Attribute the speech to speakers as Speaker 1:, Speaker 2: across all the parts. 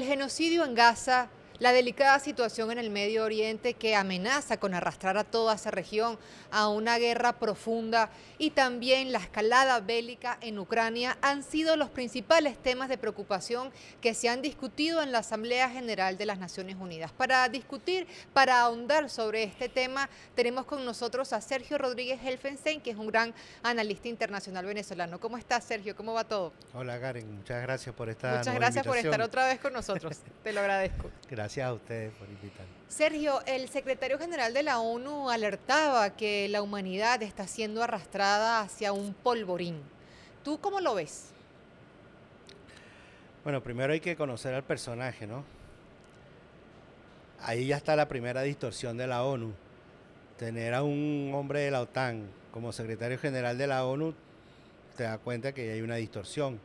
Speaker 1: el genocidio en Gaza la delicada situación en el Medio Oriente que amenaza con arrastrar a toda esa región a una guerra profunda y también la escalada bélica en Ucrania han sido los principales temas de preocupación que se han discutido en la Asamblea General de las Naciones Unidas. Para discutir, para ahondar sobre este tema, tenemos con nosotros a Sergio Rodríguez Helfenstein, que es un gran analista internacional venezolano. ¿Cómo estás, Sergio? ¿Cómo va todo?
Speaker 2: Hola Karen, muchas gracias por estar. Muchas gracias por estar
Speaker 1: otra vez con nosotros. Te lo agradezco.
Speaker 2: Gracias. Gracias a ustedes por invitarme.
Speaker 1: Sergio, el secretario general de la ONU alertaba que la humanidad está siendo arrastrada hacia un polvorín. ¿Tú cómo lo ves?
Speaker 2: Bueno, primero hay que conocer al personaje, ¿no? Ahí ya está la primera distorsión de la ONU. Tener a un hombre de la OTAN como secretario general de la ONU, te da cuenta que hay una distorsión.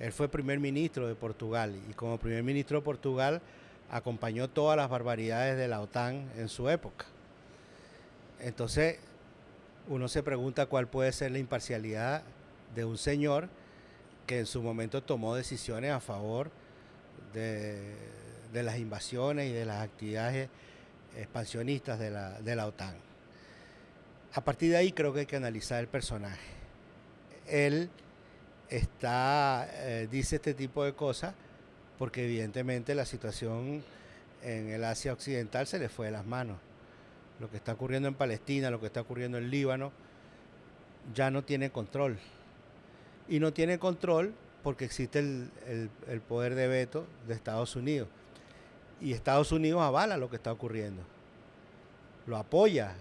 Speaker 2: Él fue primer ministro de Portugal y como primer ministro de Portugal acompañó todas las barbaridades de la OTAN en su época. Entonces, uno se pregunta cuál puede ser la imparcialidad de un señor que en su momento tomó decisiones a favor de, las invasiones y de las actividades expansionistas de la, OTAN. A partir de ahí creo que hay que analizar el personaje. Él está, eh, dice este tipo de cosas porque evidentemente la situación en el Asia Occidental se le fue de las manos. Lo que está ocurriendo en Palestina, lo que está ocurriendo en Líbano, ya no tiene control. Y no tiene control porque existe el, poder de veto de Estados Unidos. Y Estados Unidos avala lo que está ocurriendo. Lo apoya.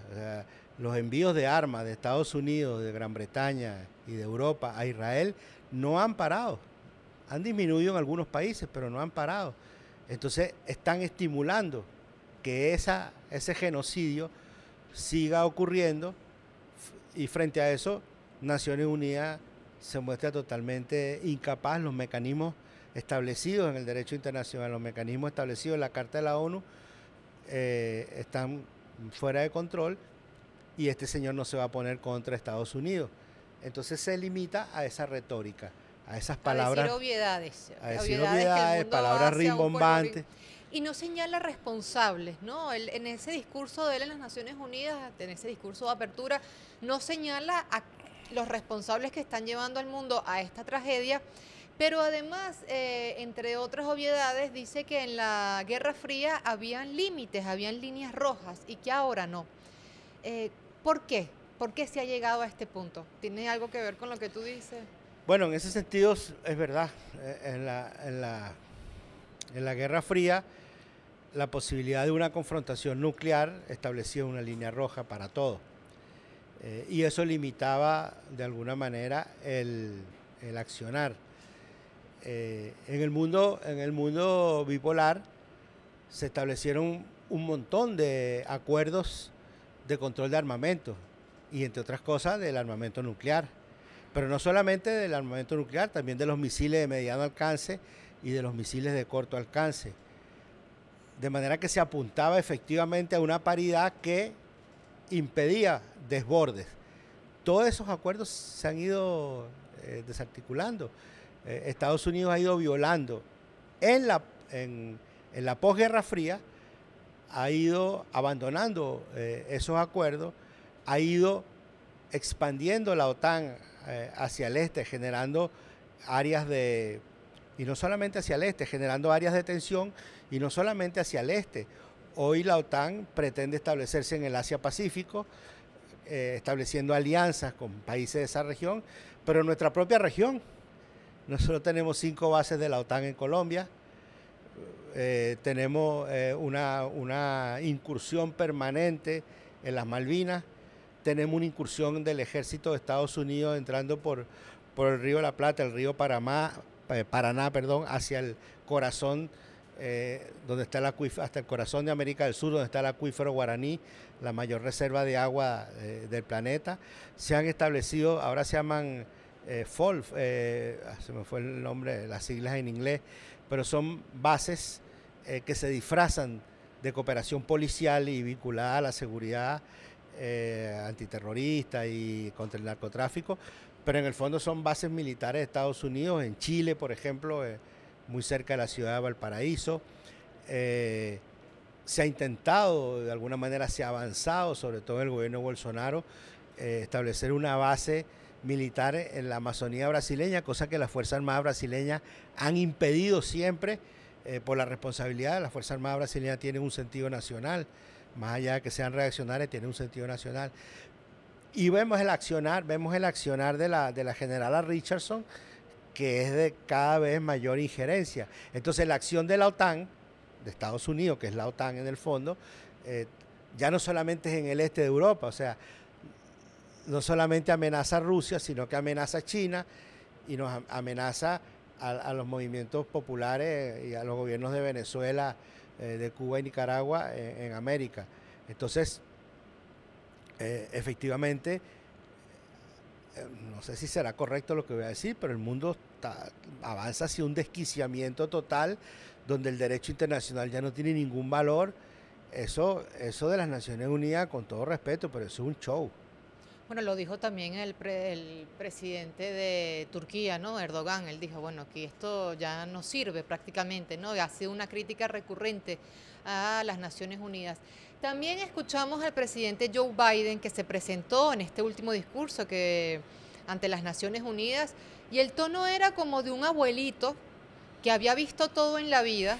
Speaker 2: los envíos de armas de Estados Unidos, de Gran Bretaña y de Europa a Israel no han parado han disminuido en algunos países, pero no han parado. Entonces están estimulando que ese genocidio siga ocurriendo y frente a eso Naciones Unidas se muestra totalmente incapaz los mecanismos establecidos en el derecho internacional, los mecanismos establecidos en la Carta de la ONU eh, están fuera de control y este señor no se va a poner contra Estados Unidos. Entonces se limita a esa retórica a esas palabras. A decir
Speaker 1: obviedades. A decir obviedades, palabras rimbombantes. Y no señala responsables, ¿no? en ese discurso de él en las Naciones Unidas, en ese discurso de apertura, no señala a los responsables que están llevando al mundo a esta tragedia, pero además, eh, entre otras obviedades, dice que en la Guerra Fría habían límites, habían líneas rojas y que ahora no. Eh, ¿Por qué? ¿Por qué se ha llegado a este punto? ¿Tiene algo que ver con lo que tú dices?
Speaker 2: Bueno, en ese sentido es verdad. Eh, en la, Guerra Fría, la posibilidad de una confrontación nuclear establecía una línea roja para todo. Eh, y eso limitaba de alguna manera el, accionar. Eh, en, el mundo, en el mundo bipolar se establecieron un montón de acuerdos de control de armamento y entre otras cosas del armamento nuclear pero no solamente del armamento nuclear, también de los misiles de mediano alcance y de los misiles de corto alcance. De manera que se apuntaba efectivamente a una paridad que impedía desbordes. Todos esos acuerdos se han ido eh, desarticulando. Eh, Estados Unidos ha ido violando en la, en, la posguerra fría, ha ido abandonando eh, esos acuerdos, ha ido expandiendo la OTAN eh, hacia el este, generando áreas de, y no solamente hacia el este, generando áreas de tensión y no solamente hacia el este. Hoy la OTAN pretende establecerse en el Asia-Pacífico, eh, estableciendo alianzas con países de esa región, pero en nuestra propia región. Nosotros tenemos cinco bases de la OTAN en Colombia, eh, tenemos una, una incursión permanente en las Malvinas, tenemos una incursión del ejército de Estados Unidos entrando por, por el río la Plata, el río eh, Paraná, perdón, hacia el corazón, eh, donde está el hasta el corazón de América del Sur, donde está el acuífero guaraní, la mayor reserva de agua eh, del planeta. Se han establecido, ahora se llaman FOLF, ah, se me fue el nombre, las siglas en inglés, pero son bases que se disfrazan de cooperación policial y vinculada a la seguridad eh, antiterrorista y contra el narcotráfico, pero en el fondo son bases militares de Estados Unidos, en Chile, por ejemplo, eh, muy cerca de la ciudad de Valparaíso. Eh, se ha intentado, de alguna manera se ha avanzado, sobre todo el gobierno Bolsonaro, establecer una base militar en la Amazonía brasileña, cosa que las Fuerzas Armadas brasileñas han impedido siempre por la responsabilidad. Las Fuerzas Armadas brasileñas tienen un sentido nacional más allá de que sean reaccionarios tiene un sentido nacional. Y vemos el accionar, vemos el accionar de la, de la generala Richardson, que es de cada vez mayor injerencia. Entonces la acción de la OTAN, de Estados Unidos, que es la OTAN en el fondo, eh, ya no solamente es en el este de Europa, o sea, no solamente amenaza a Rusia, sino que amenaza a China y nos amenaza a los movimientos populares y a los gobiernos de Venezuela eh, de Cuba y Nicaragua eh, en, América. Entonces, eh, efectivamente, no sé si será correcto lo que voy a decir, pero el mundo avanza hacia un desquiciamiento total donde el derecho internacional ya no tiene ningún valor. Eso, eso de las Naciones Unidas, con todo respeto, pero eso es un show.
Speaker 1: Bueno, lo dijo también el, presidente de Turquía, ¿no? Erdogan, él dijo, bueno, aquí esto ya no sirve prácticamente, ¿no? Ha sido una crítica recurrente a las Naciones Unidas. También escuchamos al presidente Joe Biden que se presentó en este último discurso que ante las Naciones Unidas y el tono era como de un abuelito que había visto todo en la vida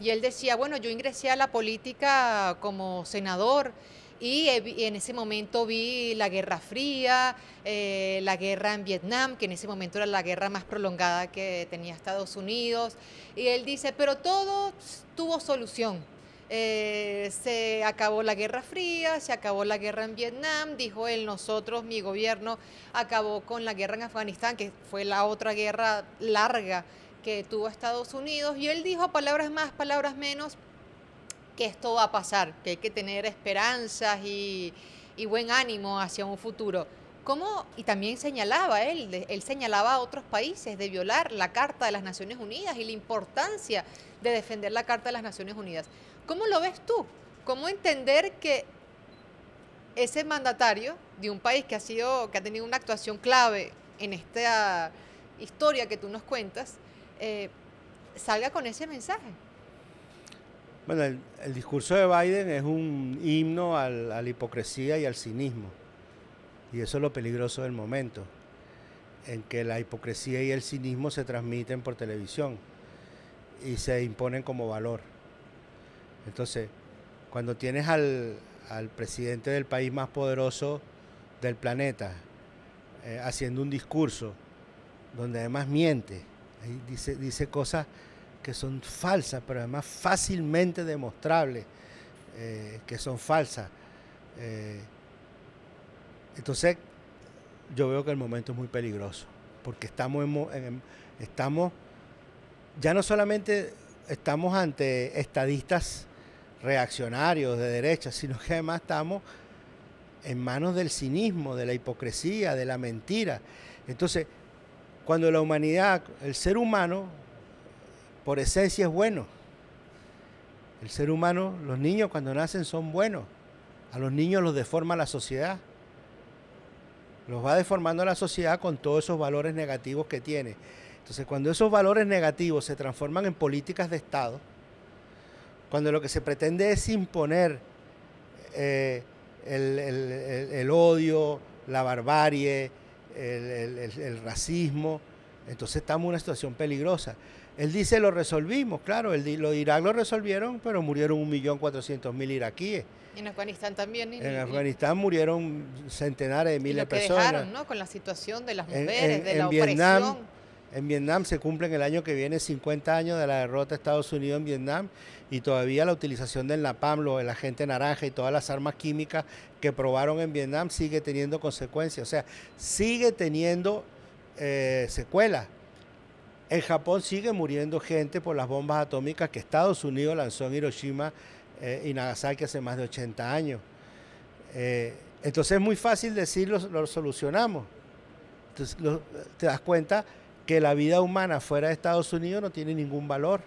Speaker 1: y él decía, bueno, yo ingresé a la política como senador y en ese momento vi la Guerra Fría, eh, la guerra en Vietnam, que en ese momento era la guerra más prolongada que tenía Estados Unidos. Y él dice, pero todo tuvo solución. Eh, se acabó la Guerra Fría, se acabó la guerra en Vietnam, dijo él, nosotros, mi gobierno, acabó con la guerra en Afganistán, que fue la otra guerra larga que tuvo Estados Unidos. Y él dijo palabras más, palabras menos, que esto va a pasar, que hay que tener esperanzas y, buen ánimo hacia un futuro. ¿Cómo? Y también señalaba él, él señalaba a otros países de violar la Carta de las Naciones Unidas y la importancia de defender la Carta de las Naciones Unidas. ¿Cómo lo ves tú? ¿Cómo entender que ese mandatario de un país que ha sido, que ha tenido una actuación clave en esta historia que tú nos cuentas, eh, salga con ese mensaje?
Speaker 2: Bueno, el, discurso de Biden es un himno a la hipocresía y al cinismo. Y eso es lo peligroso del momento, en que la hipocresía y el cinismo se transmiten por televisión y se imponen como valor. Entonces, cuando tienes al, presidente del país más poderoso del planeta eh, haciendo un discurso donde además miente, dice, dice cosas que son falsas, pero además fácilmente demostrables eh, que son falsas. Eh, entonces, yo veo que el momento es muy peligroso, porque estamos, estamos ya no solamente estamos ante estadistas reaccionarios de derecha, sino que además estamos en manos del cinismo, de la hipocresía, de la mentira. Entonces, cuando la humanidad, el ser humano, por esencia es bueno. El ser humano, los niños cuando nacen son buenos. A los niños los deforma la sociedad. Los va deformando la sociedad con todos esos valores negativos que tiene. Entonces, cuando esos valores negativos se transforman en políticas de Estado, cuando lo que se pretende es imponer eh, el, el, odio, la barbarie, el racismo, entonces estamos en una situación peligrosa. Él dice, lo resolvimos, claro, el, lo de Irak lo resolvieron, pero murieron 1.400.000 iraquíes.
Speaker 1: Y en Afganistán también. en
Speaker 2: Afganistán murieron centenares de miles y lo de personas. Dejaron, ¿no?
Speaker 1: Con la situación de las mujeres, de la Vietnam,
Speaker 2: En Vietnam se cumplen el año que viene 50 años de la derrota de Estados Unidos en Vietnam y todavía la utilización del napalm, lo, el agente naranja y todas las armas químicas que probaron en Vietnam sigue teniendo consecuencias. O sea, sigue teniendo eh, secuelas en Japón sigue muriendo gente por las bombas atómicas que Estados Unidos lanzó en Hiroshima eh, y Nagasaki hace más de 80 años. Eh, entonces es muy fácil decirlo, lo, solucionamos. Entonces, te das cuenta que la vida humana fuera de Estados Unidos no tiene ningún valor.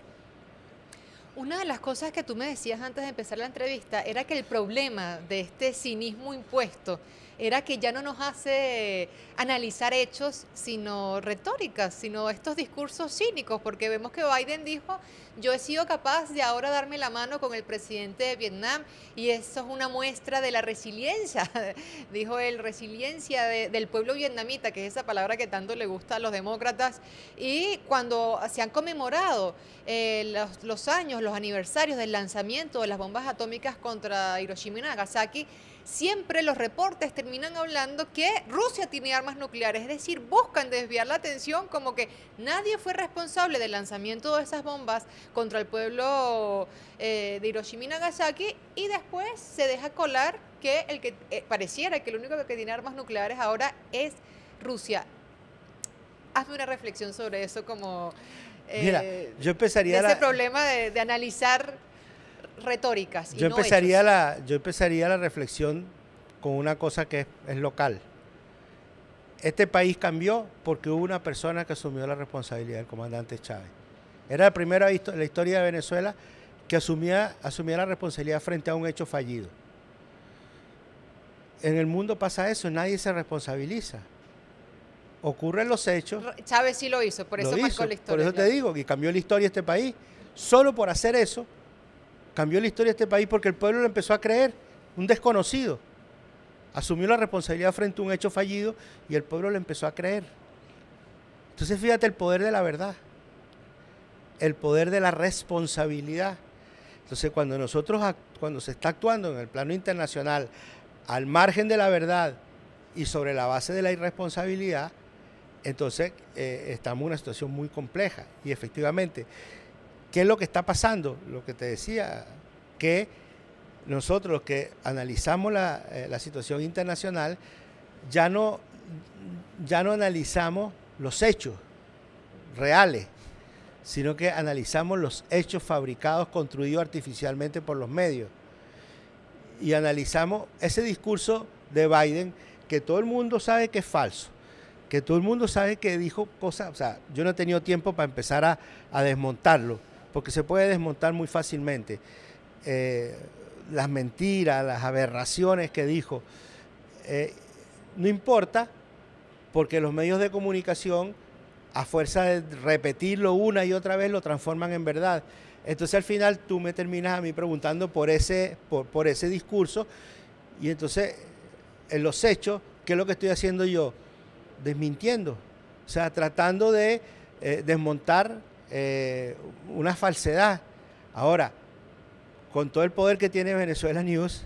Speaker 1: Una de las cosas que tú me decías antes de empezar la entrevista era que el problema de este cinismo impuesto era que ya no nos hace analizar hechos, sino retóricas, sino estos discursos cínicos, porque vemos que Biden dijo, yo he sido capaz de ahora darme la mano con el presidente de Vietnam y eso es una muestra de la resiliencia, dijo él, resiliencia del pueblo vietnamita, que es esa palabra que tanto le gusta a los demócratas, y cuando se han conmemorado eh, los años, los aniversarios del lanzamiento de las bombas atómicas contra Hiroshima y Nagasaki, siempre los reportes terminan hablando que Rusia tiene armas nucleares, es decir, buscan desviar la atención como que nadie fue responsable del lanzamiento de esas bombas contra el pueblo eh, de Hiroshima y Nagasaki y después se deja colar que el que eh, pareciera que el único que tiene armas nucleares ahora es Rusia. Hazme una reflexión sobre eso como... Eh, Mira, yo
Speaker 2: empezaría... Ese
Speaker 1: problema de analizar retóricas. yo, empezaría
Speaker 2: la, yo empezaría la reflexión con una cosa que es, local. Este país cambió porque hubo una persona que asumió la responsabilidad, del comandante Chávez. Era la primera en la historia de Venezuela que asumía, asumía la responsabilidad frente a un hecho fallido. En el mundo pasa eso, nadie se responsabiliza. Ocurren los hechos.
Speaker 1: Chávez sí lo hizo, por eso marcó la historia. Por eso te
Speaker 2: digo, que cambió la historia de este país. Solo por hacer eso, cambió la historia de este país porque el pueblo lo empezó a creer, un desconocido. Asumió la responsabilidad frente a un hecho fallido y el pueblo lo empezó a creer. Entonces fíjate el poder de la verdad, el poder de la responsabilidad. Entonces cuando nosotros, cuando se está actuando en el plano internacional, al margen de la verdad y sobre la base de la irresponsabilidad, entonces eh, estamos en una situación muy compleja. Y efectivamente, ¿Qué es lo que está pasando? Lo que te decía, que nosotros que analizamos eh, la, situación internacional, ya no, ya no analizamos los hechos reales, sino que analizamos los hechos fabricados, construidos artificialmente por los medios. Y analizamos ese discurso de Biden que todo el mundo sabe que es falso, que todo el mundo sabe que dijo cosas, o sea, yo no he tenido tiempo para empezar a desmontarlo, porque se puede desmontar muy fácilmente. Eh, las mentiras, las aberraciones que dijo, eh, no importa, porque los medios de comunicación, a fuerza de repetirlo una y otra vez, lo transforman en verdad. Entonces al final tú me terminas a mí preguntando por ese, por, ese discurso y entonces en los hechos, ¿qué es lo que estoy haciendo yo? Desmintiendo, o sea, tratando de eh, desmontar eh, una falsedad. Ahora, con todo el poder que tiene Venezuela News,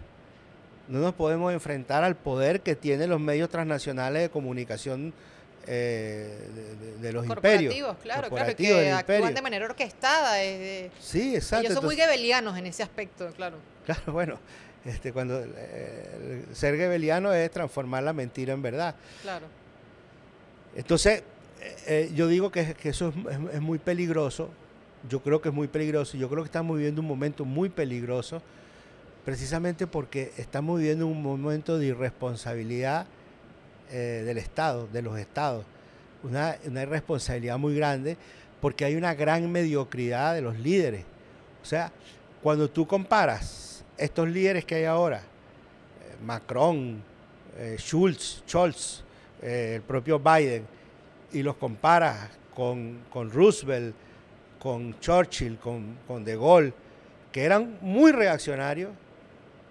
Speaker 2: no nos podemos enfrentar al poder que tienen los medios transnacionales de comunicación eh, de, los imperios. Claro, claro, que actúan de
Speaker 1: manera orquestada.
Speaker 2: sí, exacto. Ellos son muy
Speaker 1: gebelianos en ese aspecto, claro.
Speaker 2: Claro, bueno, este, cuando eh, ser gebeliano es transformar la mentira en verdad. Claro. Entonces, eh, eh, yo digo que, eso es, muy peligroso. Yo creo que es muy peligroso. Yo creo que estamos viviendo un momento muy peligroso, precisamente porque estamos viviendo un momento de irresponsabilidad eh, del Estado, de los Estados. Una, irresponsabilidad muy grande, porque hay una gran mediocridad de los líderes. O sea, cuando tú comparas estos líderes que hay ahora, Macron, Schultz, Scholz, el propio Biden, y los comparas con, con Roosevelt, con Churchill, con, con De Gaulle, que eran muy reaccionarios,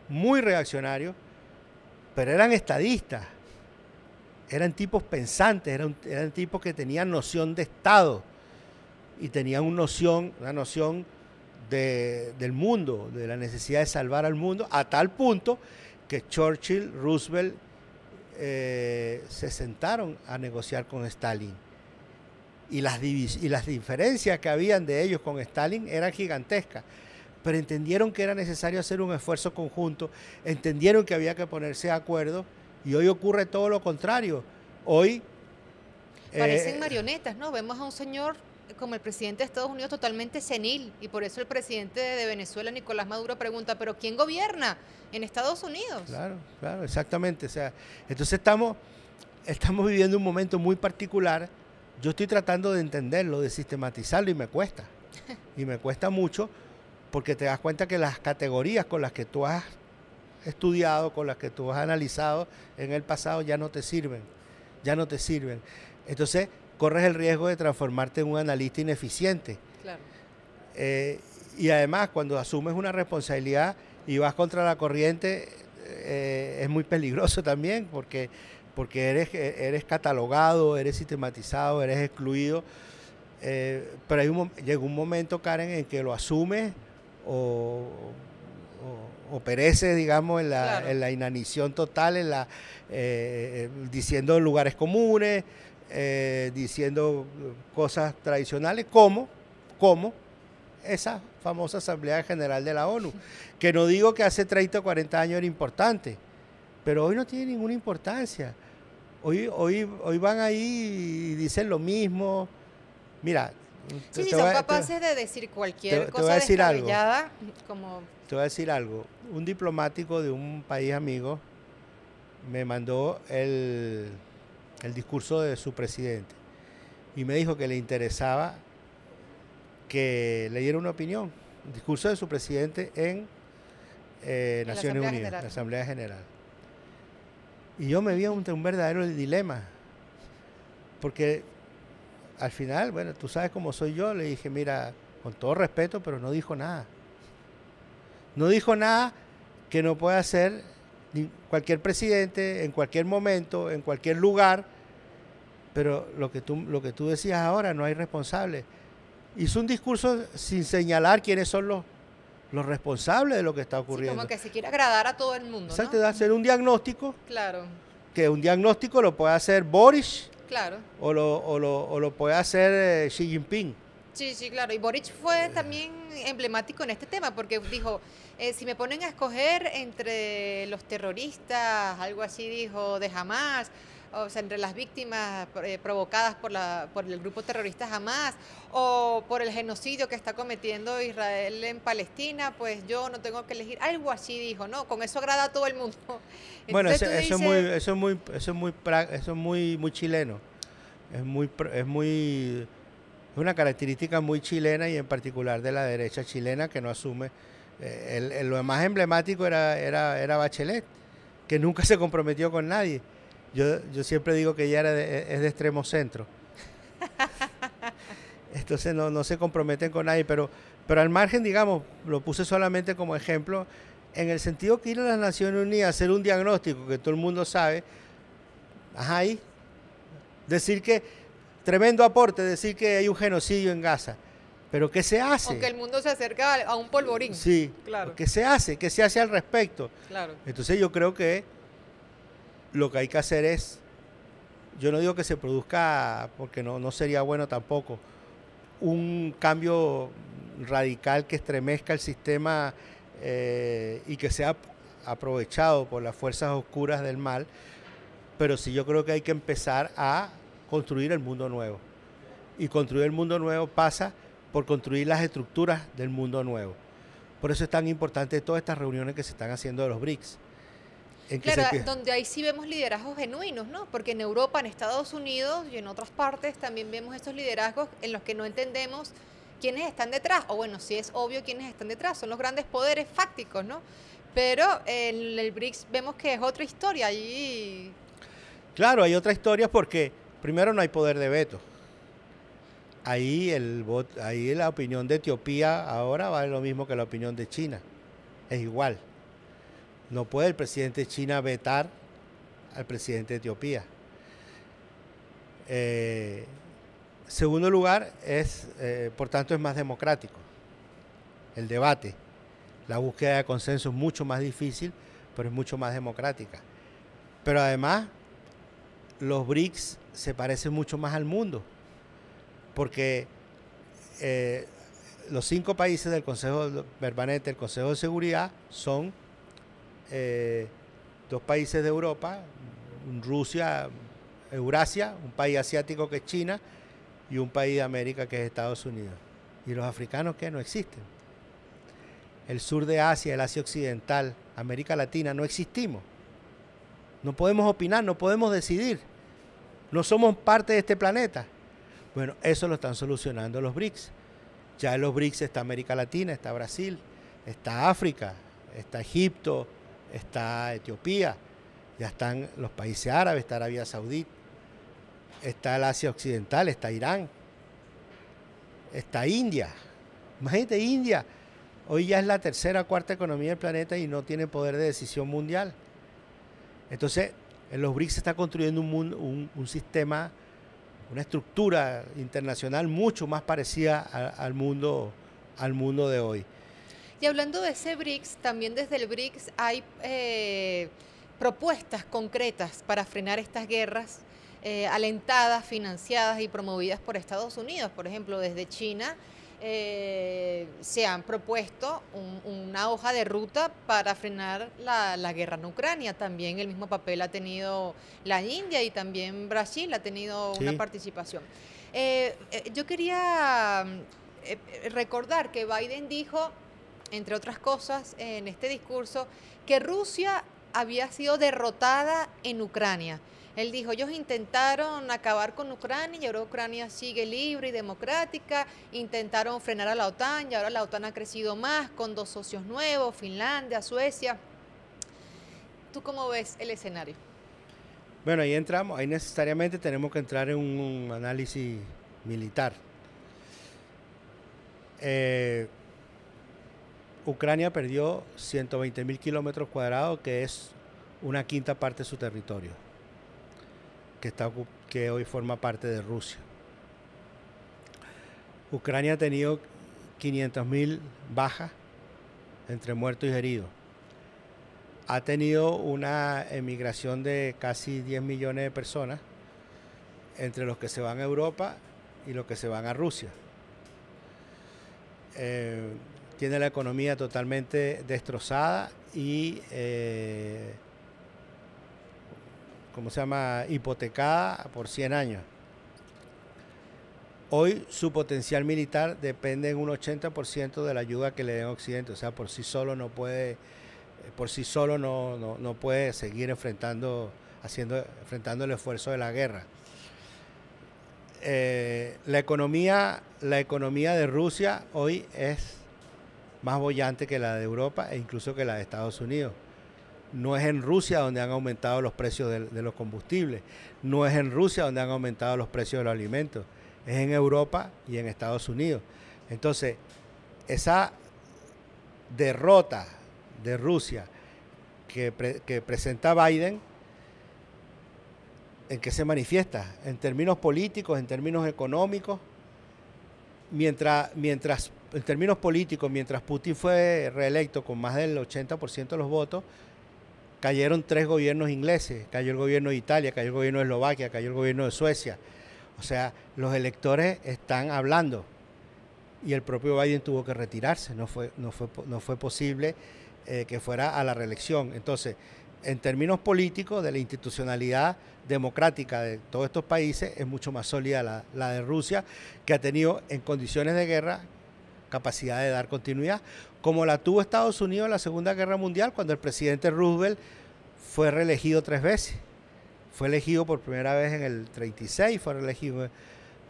Speaker 2: muy reaccionarios, pero eran estadistas, eran tipos pensantes, eran, tipos que tenían noción de Estado y tenían una noción, una noción del mundo, de la necesidad de salvar al mundo, a tal punto que Churchill, Roosevelt eh, se sentaron a negociar con Stalin. Y las, y las diferencias que habían de ellos con Stalin eran gigantescas. Pero entendieron que era necesario hacer un esfuerzo conjunto, entendieron que había que ponerse de acuerdo y hoy ocurre todo lo contrario. Hoy... Eh, Parecen
Speaker 1: marionetas, ¿no? Vemos a un señor como el presidente de Estados Unidos totalmente senil y por eso el presidente de Venezuela, Nicolás Maduro, pregunta, pero ¿quién gobierna en Estados Unidos?
Speaker 2: Claro, claro, exactamente. O sea, entonces estamos, estamos viviendo un momento muy particular. Yo estoy tratando de entenderlo, de sistematizarlo y me cuesta. Y me cuesta mucho porque te das cuenta que las categorías con las que tú has estudiado, con las que tú has analizado en el pasado, ya no te sirven. Ya no te sirven. Entonces, corres el riesgo de transformarte en un analista ineficiente. Eh, y además, cuando asumes una responsabilidad y vas contra la corriente, eh, es muy peligroso también, porque, porque eres, eres catalogado, eres sistematizado, eres excluido. Eh, pero hay un, llega un momento, Karen, en que lo asumes o, o, pereces, digamos, en la, en la, inanición total, en la diciendo lugares comunes, eh, diciendo cosas tradicionales como, como esa famosa Asamblea General de la ONU, que no digo que hace 30 o 40 años era importante, pero hoy no tiene ninguna importancia. Hoy, hoy, hoy van ahí y dicen lo mismo. Mira, Sí, son capaces
Speaker 1: de decir cualquier cosa voy decir algo.
Speaker 2: Te voy a decir algo. Un diplomático de un país amigo me mandó el, el discurso de su presidente y me dijo que le interesaba que le diera una opinión, el discurso de su presidente en eh, Naciones Unidas, la Asamblea General. Y yo me vi ante un, un verdadero dilema, porque al final, bueno, tú sabes cómo soy yo, le dije, mira, con todo respeto, pero no dijo nada. No dijo nada que no pueda ser cualquier presidente, en cualquier momento, en cualquier lugar, pero lo que tú, lo que tú decías ahora, no hay responsable. Hizo un discurso sin señalar quiénes son los, los responsables de lo que está ocurriendo. como que
Speaker 1: se quiere agradar a todo el mundo.
Speaker 2: Exacto, te da hacer un diagnóstico. Claro. Que un diagnóstico lo puede hacer Boris. Claro. O lo, puede hacer eh, Xi Jinping.
Speaker 1: Sí, sí, claro. Y Boric fue también emblemático en este tema, porque dijo, eh, si me ponen a escoger entre los terroristas, algo así dijo, de jamás, o sea, entre las víctimas eh, provocadas por, la, por el grupo terrorista Hamas, o por el genocidio que está cometiendo Israel en Palestina, pues yo no tengo que elegir. Algo así dijo, ¿no? Con eso agrada a todo el mundo. bueno, eso, eso, es muy, eso
Speaker 2: es muy, eso es muy, eso es muy, muy chileno. Es muy, es muy una característica muy chilena y en particular de la derecha chilena que no asume. Eh, el, lo más emblemático era, era, era Bachelet, que nunca se comprometió con nadie. Yo, yo siempre digo que ella e, es de extremo centro. Entonces no, no se comprometen con nadie, pero, pero al margen, digamos, lo puse solamente como ejemplo, en el sentido que ir a las Naciones Unidas a hacer un diagnóstico que todo el mundo sabe, ahí. Decir que tremendo aporte decir que hay un genocidio en Gaza. Pero ¿qué se hace? Aunque el
Speaker 1: mundo se acerca a un polvorín. Sí, claro.
Speaker 2: ¿Qué se hace? ¿Qué se hace al respecto? Claro. Entonces yo creo que lo que hay que hacer es, yo no digo que se produzca, porque no, sería bueno tampoco, un cambio radical que estremezca el sistema eh, y que sea aprovechado por las fuerzas oscuras del mal, pero sí yo creo que hay que empezar a construir el mundo nuevo. Y construir el mundo nuevo pasa por construir las estructuras del mundo nuevo. Por eso es tan importante todas estas reuniones que se están haciendo de los BRICS. claro, donde
Speaker 1: ahí sí vemos liderazgos genuinos, ¿no? Porque en Europa, en Estados Unidos y en otras partes también vemos estos liderazgos en los que no entendemos quiénes están detrás. O bueno, sí es obvio quiénes están detrás, son los grandes poderes fácticos, ¿no? Pero el, el BRICS vemos que es otra historia allí.
Speaker 2: Claro, hay otra historia porque Primero, no hay poder de veto. Ahí, el, ahí la opinión de Etiopía ahora vale lo mismo que la opinión de China. Es igual. No puede el presidente de China vetar al presidente de Etiopía. Eh, segundo lugar, es, eh, por tanto, es más democrático el debate. La búsqueda de consenso es mucho más difícil, pero es mucho más democrática. Pero además, los BRICS se parecen mucho más al mundo, porque eh, los cinco países del Consejo Permanente, del Consejo de Seguridad, son eh, dos países de Europa, Rusia, Eurasia, un país asiático que es China y un país de América que es Estados Unidos. ¿Y los africanos que No existen. El sur de Asia, el Asia Occidental, América Latina, no existimos. No podemos opinar, no podemos decidir. No somos parte de este planeta. Bueno, eso lo están solucionando los BRICS. Ya en los BRICS está América Latina, está Brasil, está África, está Egipto, está Etiopía, ya están los países árabes, está Arabia Saudí. está el Asia Occidental, está Irán, está India. Imagínate, India, hoy ya es la tercera cuarta economía del planeta y no tiene poder de decisión mundial. Entonces, en los BRICS se está construyendo un, un sistema, una estructura internacional mucho más parecida al, mundo, al mundo de hoy.
Speaker 1: Y hablando de ese BRICS, también desde el BRICS hay eh, propuestas concretas para frenar estas guerras eh, alentadas, financiadas y promovidas por Estados Unidos, por ejemplo, desde China. Eh, se han propuesto una hoja de ruta para frenar la, guerra en Ucrania. También el mismo papel ha tenido la India y también Brasil ha tenido una participación. Eh, eh, yo quería recordar que Biden dijo, entre otras cosas, en este discurso, que Rusia había sido derrotada en Ucrania. Él dijo, ellos intentaron acabar con Ucrania y ahora Ucrania sigue libre y democrática, intentaron frenar a la OTAN y ahora la OTAN ha crecido más con dos socios nuevos, Finlandia, Suecia. ¿Tú cómo ves el escenario?
Speaker 2: Bueno, ahí entramos, ahí necesariamente tenemos que entrar en un análisis militar. Eh, Ucrania perdió 120 mil kilómetros cuadrados, que es una quinta parte de su territorio que, está, que hoy forma parte de Rusia. Ucrania ha tenido 500.000 bajas entre muertos y heridos. Ha tenido una emigración de casi 10 millones de personas entre los que se van a Europa y los que se van a Rusia. Eh, tiene la economía totalmente destrozada y eh, ¿cómo se llama?, hipotecada por 100 años. Hoy su potencial militar depende en un 80% de la ayuda que le den Occidente, o sea, por sí solo no puede, eh, por sí solo no, no, puede seguir enfrentando, haciendo, enfrentando el esfuerzo de la guerra. Eh, la, economía, la economía de Rusia hoy es más bollante que la de Europa e incluso que la de Estados Unidos. No es en Rusia donde han aumentado los precios de, los combustibles, no es en Rusia donde han aumentado los precios de los alimentos, es en Europa y en Estados Unidos. Entonces, esa derrota de Rusia que, presenta Biden, ¿en qué se manifiesta? En términos políticos, en términos económicos. Mientras, mientras, en términos políticos, mientras Putin fue reelecto con más del 80% de los votos, cayeron tres gobiernos ingleses, cayó el gobierno de Italia, cayó el gobierno de Eslovaquia, cayó el gobierno de Suecia. O sea, los electores están hablando y el propio Biden tuvo que retirarse, no fue, no no fue posible eh, que fuera a la reelección. Entonces, en términos políticos, de la institucionalidad democrática de todos estos países, es mucho más sólida la, la de Rusia, que ha tenido en condiciones de guerra capacidad de dar continuidad, como la tuvo Estados Unidos en la Segunda Guerra Mundial, cuando el presidente Roosevelt fue reelegido tres veces. Fue elegido por primera vez en el 36, fue reelegido,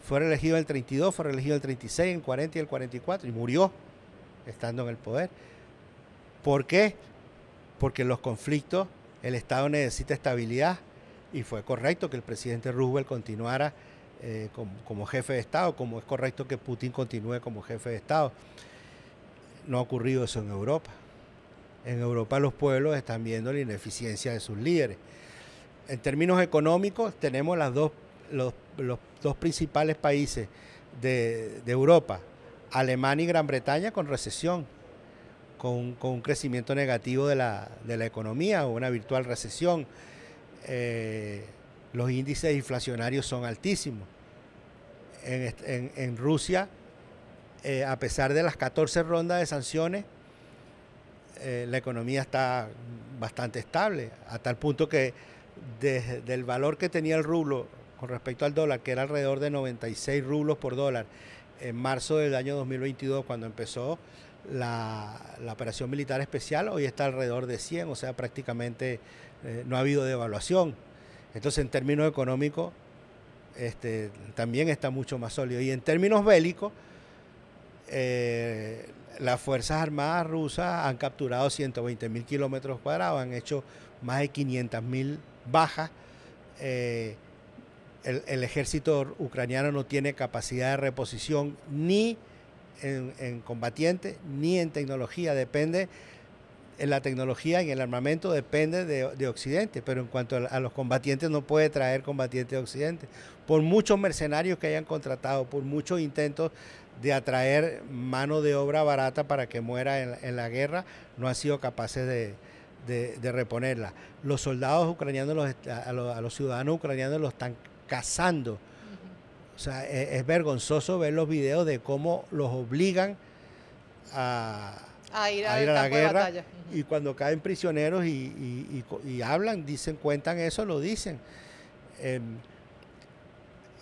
Speaker 2: fue reelegido en el 32, fue reelegido en el 36, en el 40 y el 44, y murió estando en el poder. ¿Por qué? Porque en los conflictos el Estado necesita estabilidad y fue correcto que el presidente Roosevelt continuara eh, como, jefe de Estado, como es correcto que Putin continúe como jefe de Estado. No ha ocurrido eso en Europa. En Europa los pueblos están viendo la ineficiencia de sus líderes. En términos económicos, tenemos las dos, los, dos principales países de, Europa, Alemania y Gran Bretaña, con recesión, con, un crecimiento negativo de la, economía una virtual recesión. Eh, los índices inflacionarios son altísimos. En, Rusia, eh, a pesar de las 14 rondas de sanciones, eh, la economía está bastante estable, a tal punto que desde el valor que tenía el rublo con respecto al dólar, que era alrededor de 96 rublos por dólar, en marzo del año 2022, cuando empezó la, operación militar especial, hoy está alrededor de 100, o sea, prácticamente eh, no ha habido devaluación. Entonces, en términos económicos, este, también está mucho más sólido. Y en términos bélicos, eh, las Fuerzas Armadas rusas han capturado 120.000 mil kilómetros cuadrados, han hecho más de 500.000 bajas. Eh, el, ejército ucraniano no tiene capacidad de reposición ni en, en combatientes ni en tecnología, depende en la tecnología y el armamento depende de, Occidente, pero en cuanto a, los combatientes no puede traer combatientes de Occidente. Por muchos mercenarios que hayan contratado, por muchos intentos de atraer mano de obra barata para que muera en, la guerra, no han sido capaces de, reponerla. Los soldados ucranianos, los, a, los, ciudadanos ucranianos los están cazando. O sea, e, es vergonzoso ver los videos de cómo los obligan a
Speaker 1: a ir a, la guerra. Y
Speaker 2: cuando caen prisioneros y, hablan, dicen, cuentan eso, lo dicen. Em,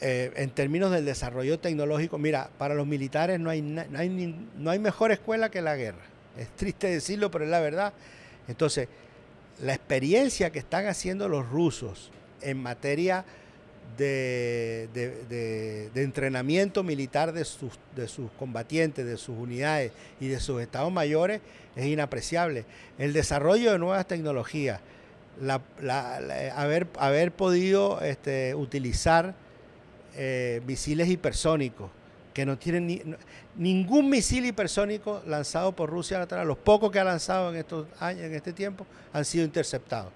Speaker 2: eh, en términos del desarrollo tecnológico, mira, para los militares no hay, no hay, no hay mejor escuela que la guerra. Es triste decirlo, pero es la verdad. Entonces, la experiencia que están haciendo los rusos en materia de, de, entrenamiento militar de sus, de sus combatientes, de sus unidades y de sus estados mayores es inapreciable. El desarrollo de nuevas tecnologías, haber, haber podido este, utilizar eh, misiles hipersónicos, que no tienen ningún misil hipersónico lanzado por Rusia, los pocos que ha lanzado en estos años, en este tiempo, han sido interceptados.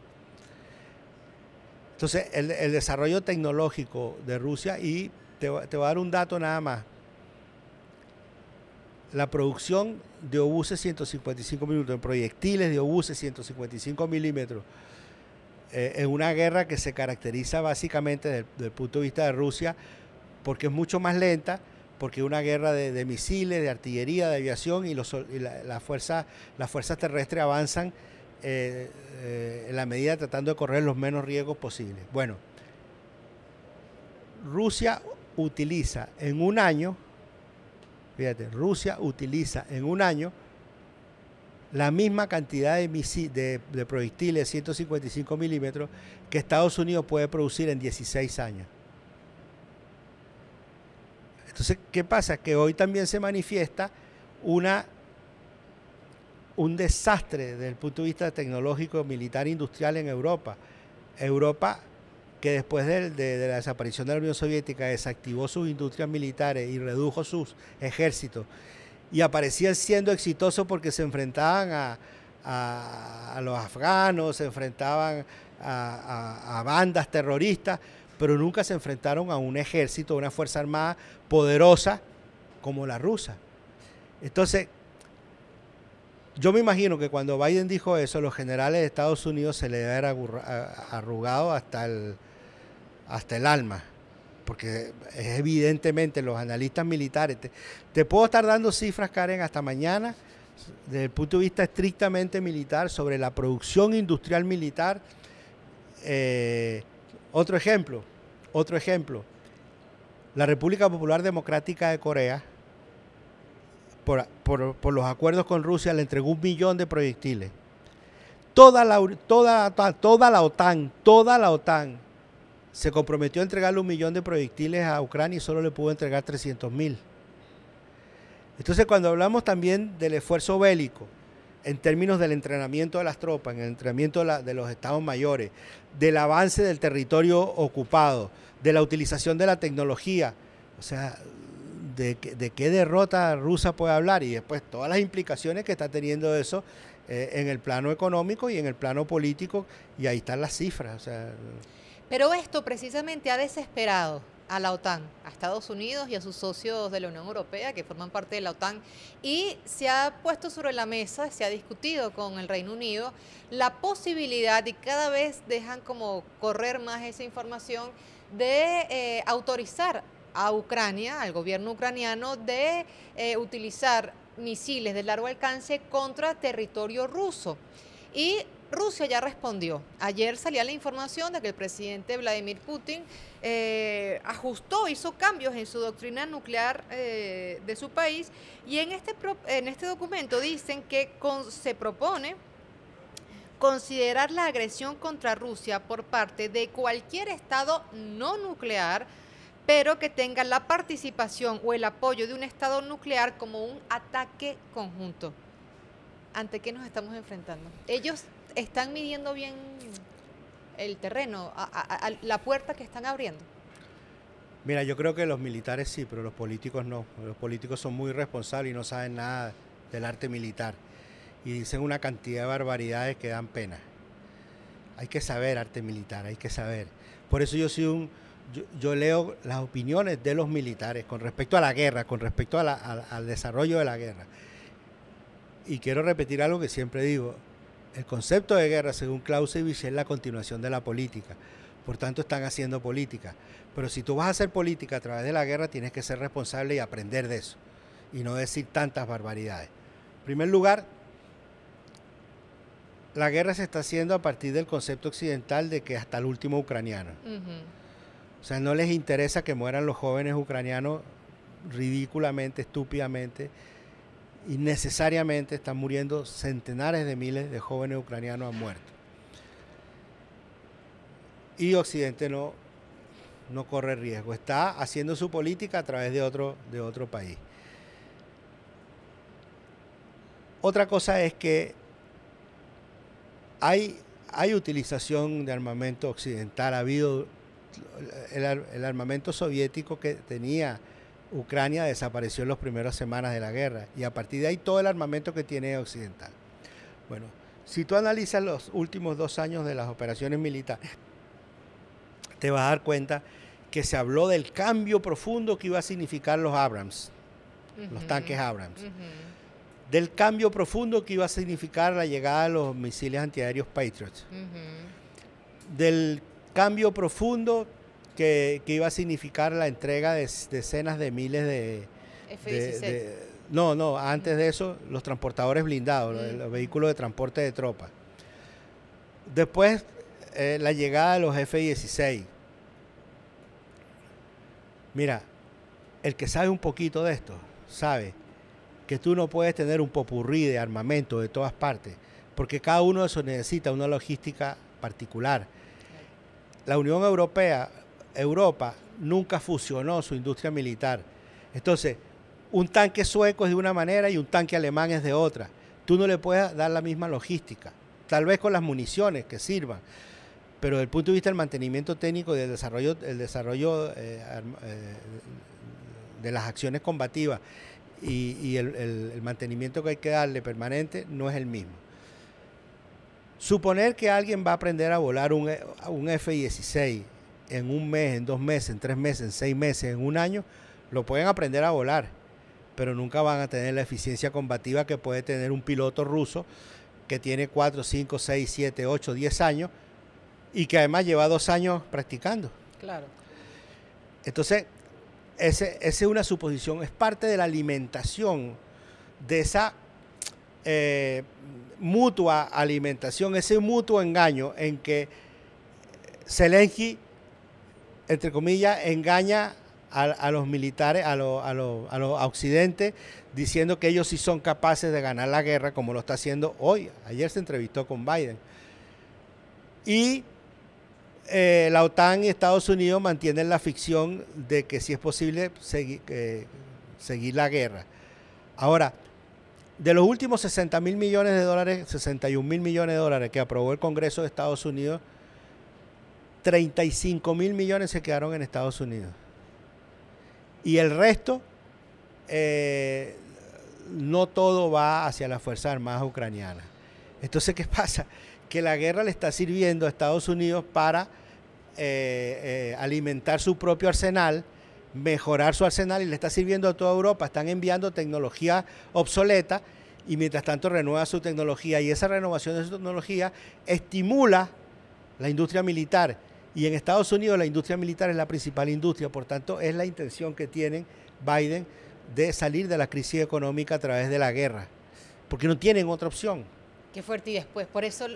Speaker 2: Entonces, el, desarrollo tecnológico de Rusia, y te, voy a dar un dato nada más, la producción de obuses 155 milímetros, proyectiles de obuses 155 milímetros, eh, es una guerra que se caracteriza básicamente desde, el punto de vista de Rusia, porque es mucho más lenta, porque es una guerra de, misiles, de artillería, de aviación y, los, las fuerzas terrestres avanzan eh, eh, en la medida tratando de correr los menos riesgos posibles. Bueno, Rusia utiliza en un año, fíjate, Rusia utiliza en un año la misma cantidad de, de, de 155 milímetros que Estados Unidos puede producir en 16 años. Entonces, ¿qué pasa? Que hoy también se manifiesta una un desastre desde el punto de vista tecnológico, militar, industrial en Europa. Europa que después de, la desaparición de la Unión Soviética desactivó sus industrias militares y redujo sus ejércitos. Y aparecían siendo exitosos porque se enfrentaban a, los afganos, se enfrentaban a, bandas terroristas, pero nunca se enfrentaron a un ejército, una fuerza armada poderosa como la rusa. Entonces, yo me imagino que cuando Biden dijo eso, los generales de Estados Unidos se le había arrugado hasta el, hasta el alma. Porque es evidentemente los analistas militares. Te, puedo estar dando cifras, Karen, hasta mañana, desde el punto de vista estrictamente militar, sobre la producción industrial militar. Eh, otro ejemplo, otro ejemplo. La República Popular Democrática de Corea por, los acuerdos con Rusia, le entregó un millón de proyectiles. Toda la, toda, toda la OTAN, toda la OTAN se comprometió a entregarle un millón de proyectiles a Ucrania y solo le pudo entregar 300 mil. Entonces, cuando hablamos también del esfuerzo bélico, en términos del entrenamiento de las tropas, en el entrenamiento de, los estados mayores, del avance del territorio ocupado, de la utilización de la tecnología. O sea, de, qué derrota rusa puede hablar y después todas las implicaciones que está teniendo eso eh, en el plano económico y en el plano político, y ahí están las cifras.
Speaker 1: Pero esto precisamente ha desesperado a la OTAN, a Estados Unidos y a sus socios de la Unión Europea que forman parte de la OTAN. Y se ha puesto sobre la mesa, se ha discutido con el Reino Unido la posibilidad, y cada vez dejan como correr más esa información, de eh, autorizar a Ucrania, al gobierno ucraniano, de eh, utilizar misiles de largo alcance contra territorio ruso. Y Rusia ya respondió. Ayer salía la información de que el presidente Vladimir Putin eh, ajustó, hizo cambios en su doctrina nuclear eh, de su país y en este, en este documento dicen que se propone considerar la agresión contra Rusia por parte de cualquier estado no nuclear pero que tenga la participación o el apoyo de un Estado nuclear como un ataque conjunto. ¿Ante qué nos estamos enfrentando? Ellos están midiendo bien el terreno, la puerta que están abriendo.
Speaker 2: Mira, yo creo que los militares sí, pero los políticos no. Los políticos son muy responsables y no saben nada del arte militar. Y dicen una cantidad de barbaridades que dan pena. Hay que saber arte militar, hay que saber. Por eso yo soy un, yo, leo las opiniones de los militares con respecto a la guerra, con respecto al desarrollo de la guerra. Y quiero repetir algo que siempre digo. El concepto de guerra, según Clausewitz, es la continuación de la política. Por tanto, están haciendo política. Pero si tú vas a hacer política a través de la guerra, tienes que ser responsable y aprender de eso. Y no decir tantas barbaridades. En primer lugar, la guerra se está haciendo a partir del concepto occidental de que hasta el último ucraniano. O sea, no les interesa que mueran los jóvenes ucranianos ridículamente, estúpidamente. Innecesariamente están muriendo centenares de miles de jóvenes ucranianos han muerto. Y Occidente no, no corre riesgo. Está haciendo su política a través de otro, de otro país. Otra cosa es que hay, hay utilización de armamento occidental, ha habido el, armamento soviético que tenía Ucrania desapareció en las primeras semanas de la guerra y a partir de ahí todo el armamento que tiene Occidental. Bueno, si tú analizas los últimos dos años de las operaciones militares, te vas a dar cuenta que se habló del cambio profundo que iba a significar los Abrams, los tanques Abrams, del cambio profundo que iba a significar la llegada de los misiles antiaéreos Patriots del cambio profundo que, iba a significar la entrega de decenas de miles de... no, no, antes de eso, los transportadores blindados, los, mm. vehículos de transporte de tropas. Después, eh, la llegada de los F-16. Mira, el que sabe un poquito de esto, sabe que tú no puedes tener un popurrí de armamento de todas partes, porque cada uno de esos necesita una logística particular la Unión Europea, Europa, nunca fusionó su industria militar. Entonces, un tanque sueco es de una manera y un tanque alemán es de otra. Tú no le puedes dar la misma logística, tal vez con las municiones que sirvan, pero desde el punto de vista del mantenimiento técnico y del desarrollo, el desarrollo eh, eh, de las acciones combativas y, el mantenimiento que hay que darle permanente no es el mismo. Suponer que alguien va a aprender a volar un, eh, un F-16 en un mes, en dos meses, en tres meses, en seis meses, en un año, lo pueden aprender a volar, pero nunca van a tener la eficiencia combativa que puede tener un piloto ruso que tiene cuatro, cinco, seis, siete, ocho, diez años y que además lleva dos años practicando. Claro. Entonces, esa es una suposición, es parte de la alimentación de esa eh, mutua alimentación, ese mutuo engaño en que Zelensky, entre comillas, engaña a, los militares, a los occidentes, diciendo que ellos sí son capaces de ganar la guerra, como lo está haciendo hoy. Ayer se entrevistó con Biden. Y eh, la OTAN y Estados Unidos mantienen la ficción de que si es posible eh, seguir la guerra. Ahora, de los últimos 60 mil millones de dólares, 61 mil millones de dólares que aprobó el Congreso de Estados Unidos, 35 mil millones se quedaron en Estados Unidos. Y el resto, eh, no todo va hacia las Fuerzas Armadas Ucranianas. Entonces, ¿qué pasa? Que la guerra le está sirviendo a Estados Unidos para eh, eh, alimentar su propio arsenal mejorar su arsenal y le está sirviendo a toda Europa. Están enviando tecnología obsoleta y mientras tanto renueva su tecnología y esa renovación de su tecnología estimula la industria militar. Y en Estados Unidos la industria militar es la principal industria, por tanto es la intención que tienen Biden de salir de la crisis económica a través de la guerra, porque no tienen otra opción.
Speaker 1: Qué fuerte y después, por eso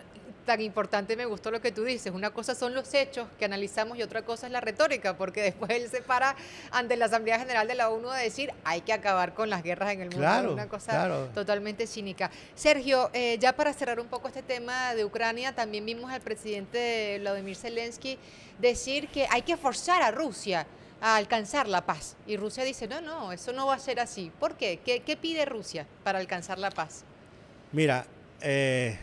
Speaker 1: tan importante, me gustó lo que tú dices. Una cosa son los hechos que analizamos y otra cosa es la retórica, porque después él se para ante la Asamblea General de la ONU a decir hay que acabar con las guerras en el mundo. una cosa totalmente cínica. Sergio, eh, ya para cerrar un poco este tema de Ucrania, también vimos al presidente Vladimir Zelensky decir que hay que forzar a Rusia a alcanzar la paz. Y Rusia dice, no, no, eso no va a ser así. ¿Por qué? ¿Qué, pide Rusia para alcanzar la paz?
Speaker 2: Mira, eh,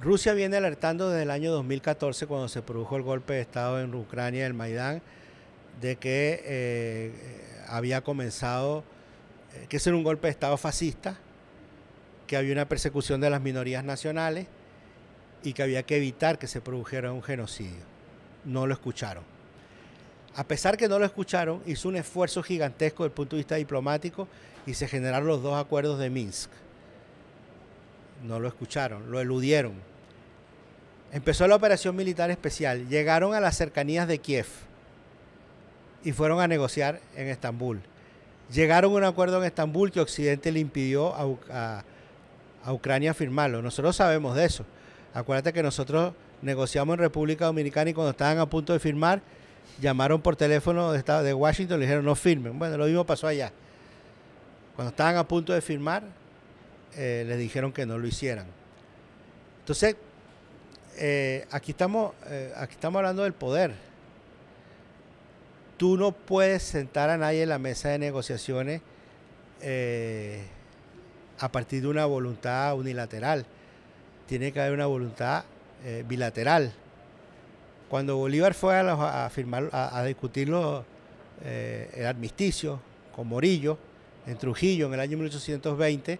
Speaker 2: Rusia viene alertando desde el año 2014, cuando se produjo el golpe de Estado en Ucrania, el Maidán, de que eh, había comenzado, eh, que ese era un golpe de Estado fascista, que había una persecución de las minorías nacionales y que había que evitar que se produjera un genocidio. No lo escucharon. A pesar que no lo escucharon, hizo un esfuerzo gigantesco desde el punto de vista diplomático y se generaron los dos acuerdos de Minsk no lo escucharon, lo eludieron. Empezó la operación militar especial, llegaron a las cercanías de Kiev y fueron a negociar en Estambul. Llegaron a un acuerdo en Estambul que Occidente le impidió a, Ucrania firmarlo. Nosotros sabemos de eso. Acuérdate que nosotros negociamos en República Dominicana y cuando estaban a punto de firmar, llamaron por teléfono de, de Washington y le dijeron no firmen. Bueno, lo mismo pasó allá. Cuando estaban a punto de firmar, eh, les dijeron que no lo hicieran. Entonces, eh, aquí, estamos, eh, aquí estamos hablando del poder. Tú no puedes sentar a nadie en la mesa de negociaciones a partir de una voluntad unilateral. Tiene que haber una voluntad bilateral. Cuando Bolívar fue a, firmar, a, discutirlo... el armisticio con Morillo en Trujillo en el año 1820,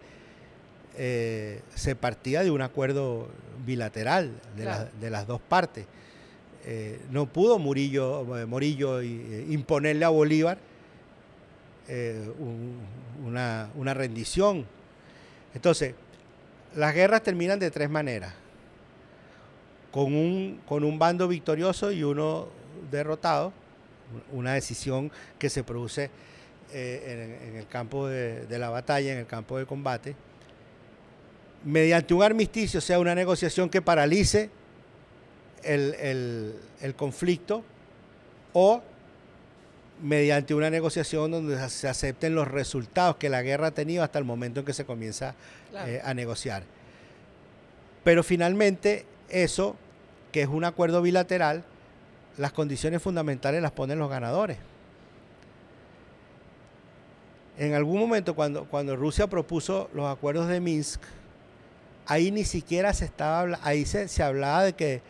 Speaker 2: eh, se partía de un acuerdo bilateral de, las dos partes. Eh, no pudo Murillo, eh, Morillo imponerle a Bolívar una, rendición. Entonces, las guerras terminan de tres maneras. Con un, con un bando victorioso y uno derrotado, una decisión que se produce en, el campo de la batalla, en el campo de combate, mediante un armisticio, sea, una negociación que paralice el, conflicto, o mediante una negociación donde se acepten los resultados que la guerra ha tenido hasta el momento en que se comienza eh, a negociar. Pero finalmente eso, que es un acuerdo bilateral, las condiciones fundamentales las ponen los ganadores. En algún momento cuando, cuando Rusia propuso los acuerdos de Minsk, ahí ni siquiera se estaba ahí se, hablaba de que,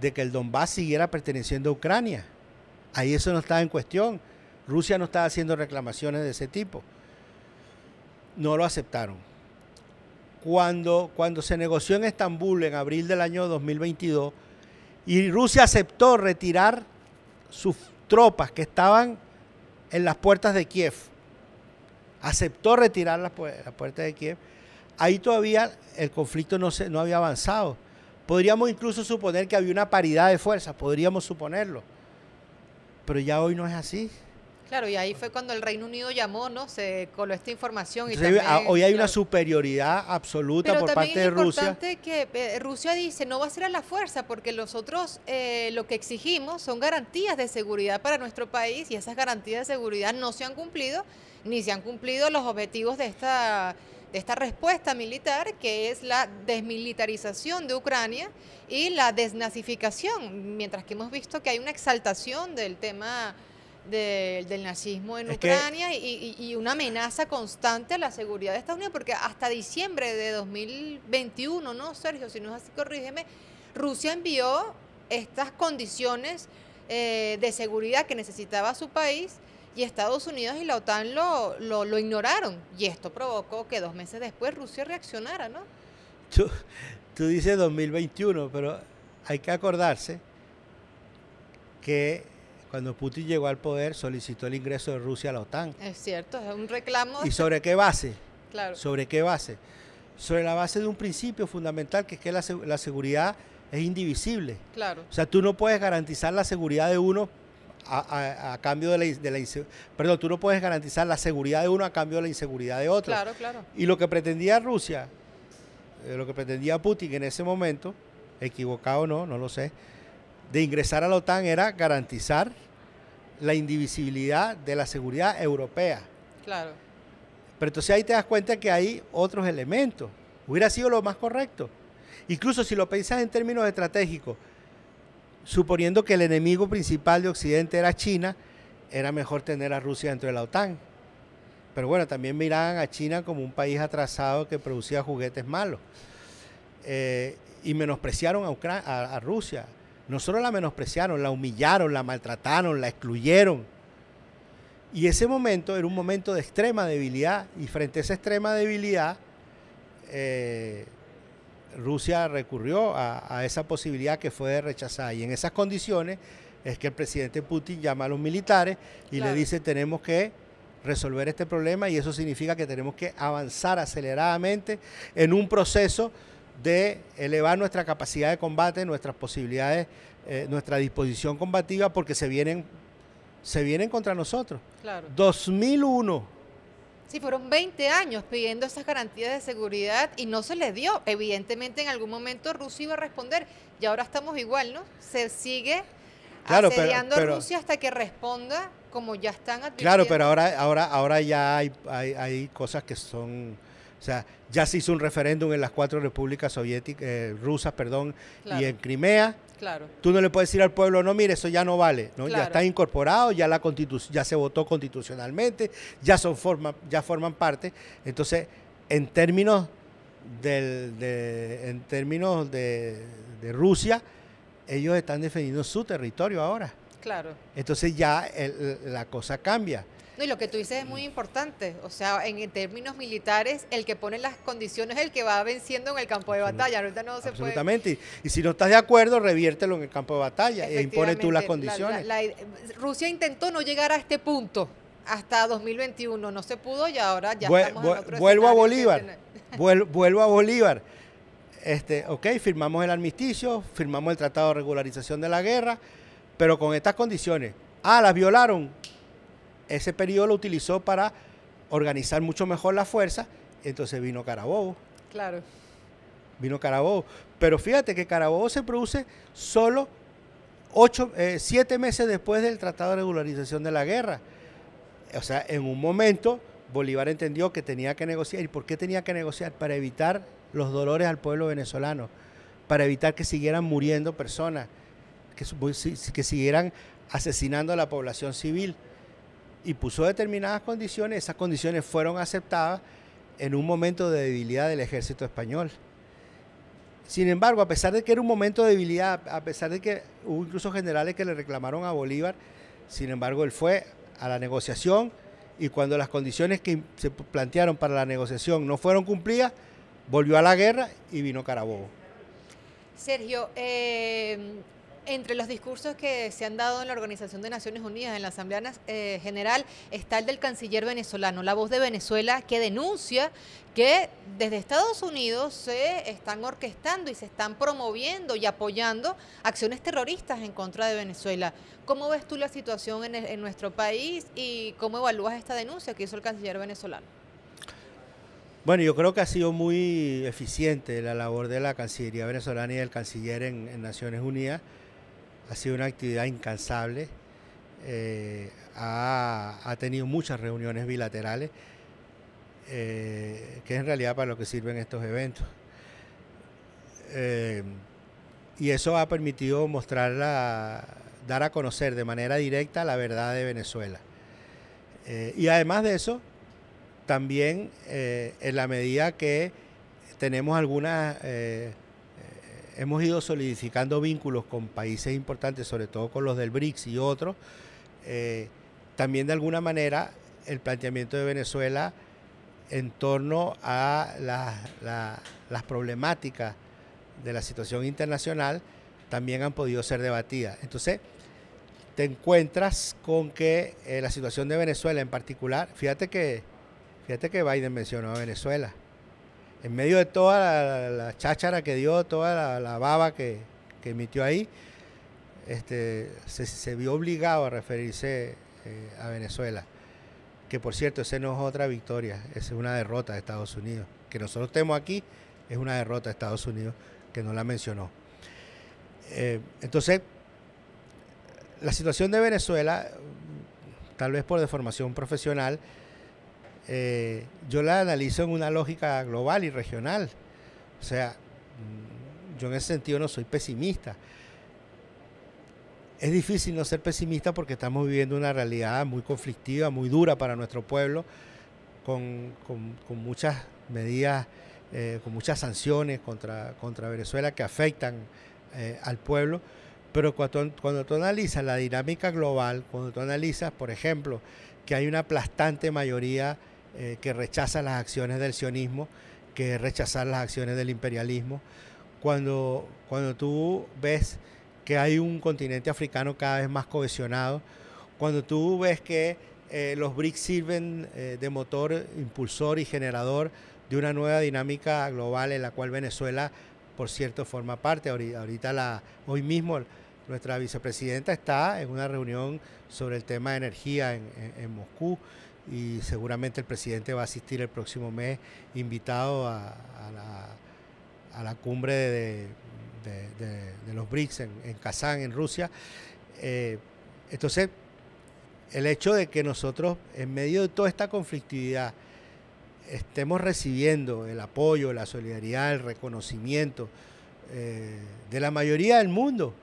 Speaker 2: de que el Donbass siguiera perteneciendo a Ucrania. Ahí eso no estaba en cuestión. Rusia no estaba haciendo reclamaciones de ese tipo. No lo aceptaron. Cuando, cuando se negoció en Estambul en abril del año 2022 y Rusia aceptó retirar sus tropas que estaban en las puertas de Kiev, aceptó retirar las puertas de Kiev, ahí todavía el conflicto no, se, no había avanzado. Podríamos incluso suponer que había una paridad de fuerzas, podríamos suponerlo. Pero ya hoy no es así.
Speaker 1: Claro, y ahí fue cuando el Reino Unido llamó, ¿no? Se coló esta información. Y también, hoy hay
Speaker 2: una superioridad absoluta por parte de Rusia. es importante
Speaker 1: que eh, Rusia dice, no va a ser a la fuerza, porque nosotros eh, lo que exigimos son garantías de seguridad para nuestro país y esas garantías de seguridad no se han cumplido, ni se han cumplido los objetivos de esta de esta respuesta militar que es la desmilitarización de Ucrania y la desnazificación, mientras que hemos visto que hay una exaltación del tema del, nazismo en Ucrania y, una amenaza constante a la seguridad de Estados Unidos, porque hasta diciembre de 2021, ¿no, Sergio? Si no es así, corrígeme, Rusia envió estas condiciones eh, de seguridad que necesitaba su país y Estados Unidos y la OTAN lo, lo, ignoraron. Y esto provocó que dos meses después Rusia reaccionara, ¿no?
Speaker 2: Tú, dices 2021, pero hay que acordarse que cuando Putin llegó al poder solicitó el ingreso de Rusia a la OTAN.
Speaker 1: Es cierto, es un reclamo. ¿Y
Speaker 2: sobre qué base? Claro. ¿Sobre qué base? Sobre la base de un principio fundamental que es que la, la seguridad es indivisible. Claro. O sea, tú no puedes garantizar la seguridad de uno a, cambio de la, Perdón, tú no puedes garantizar la seguridad de uno a cambio de la inseguridad de otro. Claro, Y lo que pretendía Rusia, eh, lo que pretendía Putin en ese momento, equivocado o no, no lo sé, de ingresar a la OTAN era garantizar la indivisibilidad de la seguridad europea. Claro. Pero entonces ahí te das cuenta que hay otros elementos. Hubiera sido lo más correcto. Incluso si lo pensás en términos estratégicos, suponiendo que el enemigo principal de Occidente era China, era mejor tener a Rusia dentro de la OTAN. Pero bueno, también miraban a China como un país atrasado que producía juguetes malos. Eh, y menospreciaron a, Rusia. No solo la menospreciaron, la humillaron, la maltrataron, la excluyeron. Y ese momento era un momento de extrema debilidad. Y frente a esa extrema debilidad, eh, Rusia recurrió a, esa posibilidad que fue rechazada. Y en esas condiciones es que el presidente Putin llama a los militares y le dice tenemos que resolver este problema y eso significa que tenemos que avanzar aceleradamente en un proceso de elevar nuestra capacidad de combate, nuestras posibilidades, eh, nuestra disposición combativa, porque se vienen, se vienen contra nosotros. Claro. 2001,
Speaker 1: Sí, fueron 20 años pidiendo esas garantías de seguridad y no se les dio. Evidentemente en algún momento Rusia iba a responder y ahora estamos igual, ¿no? Se sigue a Rusia hasta que responda como ya están Claro, pero
Speaker 2: ahora, ahora, ahora ya hay, hay, cosas que son... O sea, ya se hizo un referéndum en las cuatro repúblicas soviéticas, eh, rusas, perdón, y en Crimea Claro. Tú no le puedes decir al pueblo, no, mire, eso ya no vale, Ya está incorporado, ya la ya se votó constitucionalmente, ya son forma, ya forman parte. Entonces, en términos del, de, en términos de, Rusia, ellos están defendiendo su territorio ahora. Claro. Entonces ya la cosa cambia.
Speaker 1: No, y lo que tú dices es muy importante. O sea, en términos militares, el que pone las condiciones es el que va venciendo en el campo de batalla. Ahorita no se puede.
Speaker 2: Absolutamente. Y, si no estás de acuerdo, reviértelo en el campo de batalla e impone tú las condiciones.
Speaker 1: Rusia intentó no llegar a este punto hasta 2021. No se pudo y ahora ya estamos
Speaker 2: Vuelvo a Bolívar. vuelvo a Bolívar. Este, ok, firmamos el armisticio, firmamos el tratado de regularización de la guerra, pero con estas condiciones. Ah, las violaron ese periodo lo utilizó para organizar mucho mejor la fuerza, entonces vino Carabobo. Claro. Vino Carabobo. Pero fíjate que Carabobo se produce solo eh, siete meses después del Tratado de Regularización de la Guerra. O sea, en un momento Bolívar entendió que tenía que negociar. ¿Y por qué tenía que negociar? Para evitar los dolores al pueblo venezolano, para evitar que siguieran muriendo personas, que siguieran asesinando a la población civil y puso determinadas condiciones, esas condiciones fueron aceptadas en un momento de debilidad del ejército español. Sin embargo, a pesar de que era un momento de debilidad, a pesar de que hubo incluso generales que le reclamaron a Bolívar, sin embargo, él fue a la negociación y cuando las condiciones que se plantearon para la negociación no fueron cumplidas, volvió a la guerra y vino Carabobo.
Speaker 1: Sergio, eh, entre los discursos que se han dado en la Organización de Naciones Unidas, en la Asamblea eh, General, está el del canciller venezolano, la voz de Venezuela, que denuncia que desde Estados Unidos se están orquestando y se están promoviendo y apoyando acciones terroristas en contra de Venezuela. ¿Cómo ves tú la situación en, nuestro país y cómo evalúas esta denuncia que hizo el canciller venezolano?
Speaker 2: Bueno, yo creo que ha sido muy eficiente la labor de la Cancillería venezolana y del canciller en Naciones Unidas ha sido una actividad incansable, eh, ha, tenido muchas reuniones bilaterales, eh, que es en realidad para lo que sirven estos eventos. Eh, y eso ha permitido mostrar dar a conocer de manera directa la verdad de Venezuela. y además de eso, también en la medida que tenemos algunas hemos ido solidificando vínculos con países importantes, sobre todo con los del BRICS y otros, eh, también de alguna manera el planteamiento de Venezuela en torno a las problemáticas de la situación internacional también han podido ser debatidas. Entonces, te encuentras con que eh, la situación de Venezuela en particular, fíjate que, fíjate que Biden mencionó a Venezuela en medio de toda la, cháchara que dio, toda la, baba que, emitió ahí, este, se, vio obligado a referirse eh, a Venezuela. Que por cierto, esa no es otra victoria, es una derrota de Estados Unidos. Que nosotros estemos aquí es una derrota de Estados Unidos, que no la mencionó. Eh, entonces, la situación de Venezuela, tal vez por deformación profesional, eh, yo la analizo en una lógica global y regional. O sea, mm, yo en ese sentido no soy pesimista. Es difícil no ser pesimista porque estamos viviendo una realidad muy conflictiva, muy dura para nuestro pueblo, con, muchas medidas, eh, con muchas sanciones contra, contra Venezuela que afectan eh, al pueblo. Pero cuando, cuando tú analizas la dinámica global, cuando tú analizas, por ejemplo, que hay una aplastante mayoría eh, que rechaza las acciones del sionismo, que rechaza las acciones del imperialismo. Cuando, cuando tú ves que hay un continente africano cada vez más cohesionado, cuando tú ves que eh, los BRICS sirven eh, de motor, impulsor y generador de una nueva dinámica global en la cual Venezuela, por cierto, forma parte. Ahorita, hoy mismo nuestra vicepresidenta está en una reunión sobre el tema de energía en Moscú y seguramente el presidente va a asistir el próximo mes invitado a, la, cumbre de, los BRICS en, Kazán, en Rusia. Eh, entonces, el hecho de que nosotros, en medio de toda esta conflictividad, estemos recibiendo el apoyo, la solidaridad, el reconocimiento eh, de la mayoría del mundo,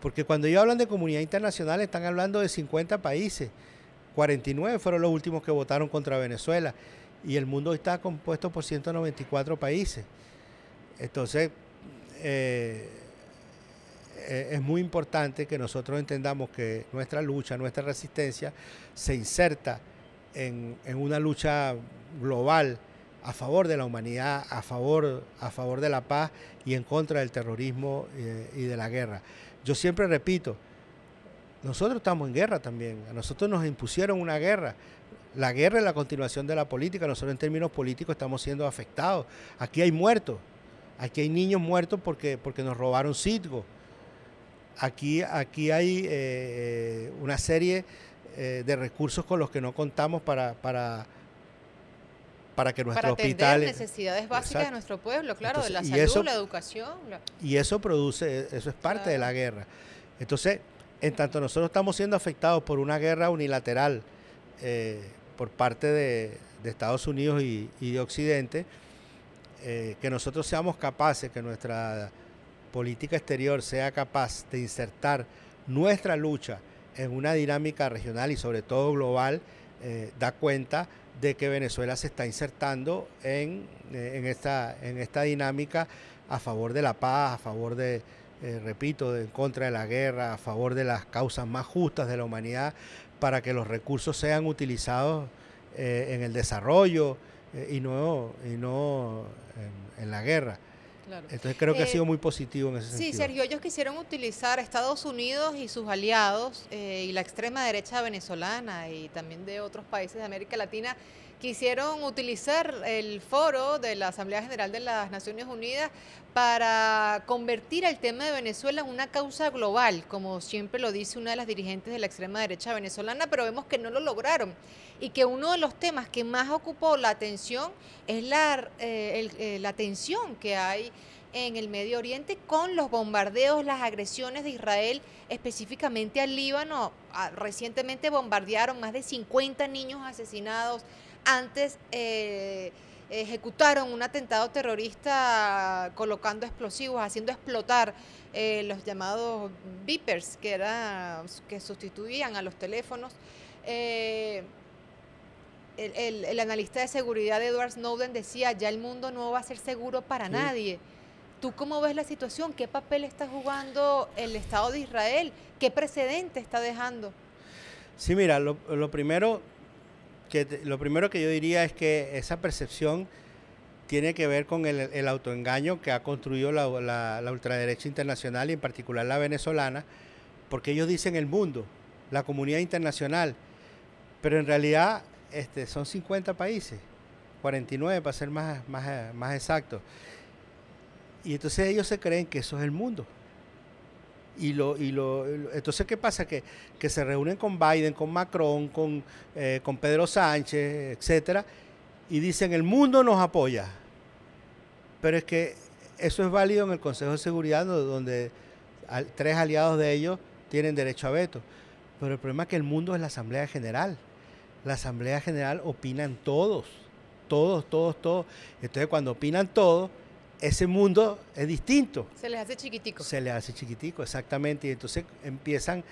Speaker 2: porque cuando ellos hablan de comunidad internacional están hablando de 50 países. 49 fueron los últimos que votaron contra Venezuela y el mundo está compuesto por 194 países. Entonces, eh, eh, es muy importante que nosotros entendamos que nuestra lucha, nuestra resistencia se inserta en, una lucha global a favor de la humanidad, a favor, a favor de la paz y en contra del terrorismo eh, y de la guerra. Yo siempre repito, nosotros estamos en guerra también. A nosotros nos impusieron una guerra. La guerra es la continuación de la política. Nosotros en términos políticos estamos siendo afectados. Aquí hay muertos. Aquí hay niños muertos porque, porque nos robaron Citgo. Aquí, aquí hay eh, eh, una serie eh, de recursos con los que no contamos para, para, para que nuestros para hospitales... necesidades básicas de
Speaker 1: nuestro pueblo, claro, de la salud, la educación.
Speaker 2: Y eso produce, eso es parte de la guerra. Entonces, en tanto nosotros estamos siendo afectados por una guerra unilateral eh, por parte de, Estados Unidos y, de Occidente, eh, que nosotros seamos capaces, que nuestra política exterior sea capaz de insertar nuestra lucha en una dinámica regional y sobre todo global, eh, da cuenta de que Venezuela se está insertando en esta dinámica a favor de la paz, a favor de, eh, repito, en contra de la guerra, a favor de las causas más justas de la humanidad, para que los recursos sean utilizados eh, en el desarrollo eh, y no, y no en, la guerra. Entonces creo que ha sido muy positivo en ese sentido. Sí, Sergio,
Speaker 1: ellos quisieron utilizar Estados Unidos y sus aliados y la extrema derecha venezolana y también de otros países de América Latina quisieron utilizar el foro de la Asamblea General de las Naciones Unidas para convertir el tema de Venezuela en una causa global, como siempre lo dice una de las dirigentes de la extrema derecha venezolana, pero vemos que no lo lograron y que uno de los temas que más ocupó la atención es la, eh, eh, la tensión que hay en el Medio Oriente con los bombardeos, las agresiones de Israel específicamente al Líbano. Ah, recientemente bombardearon más de 50 niños asesinados, antes eh, ejecutaron un atentado terrorista colocando explosivos, haciendo explotar eh, los llamados beepers, que, era, que sustituían a los teléfonos. Eh, el, analista de seguridad Edward Snowden decía, ya el mundo no va a ser seguro para nadie. ¿Tú cómo ves la situación? ¿Qué papel está jugando el Estado de Israel? ¿Qué precedente está dejando?
Speaker 2: Sí, mira, lo, lo primero, lo primero que yo diría es que esa percepción tiene que ver con el, autoengaño que ha construido la, ultraderecha internacional y en particular la venezolana, porque ellos dicen el mundo, la comunidad internacional, pero en realidad este, son 50 países, 49 para ser más, más, más exactos. Y entonces ellos se creen que eso es el mundo. Y lo, entonces, ¿qué pasa? Que, se reúnen con Biden, con Macron, con, eh, con Pedro Sánchez, etcétera, y dicen, el mundo nos apoya. Pero es que eso es válido en el Consejo de Seguridad, donde tres aliados de ellos tienen derecho a veto. Pero el problema es que el mundo es la Asamblea General. La Asamblea General opinan todos, todos, todos, todos. Entonces, cuando opinan todos, ese mundo es distinto.
Speaker 1: Se les hace chiquitico. Se
Speaker 2: les hace chiquitico, exactamente. Y entonces empiezan,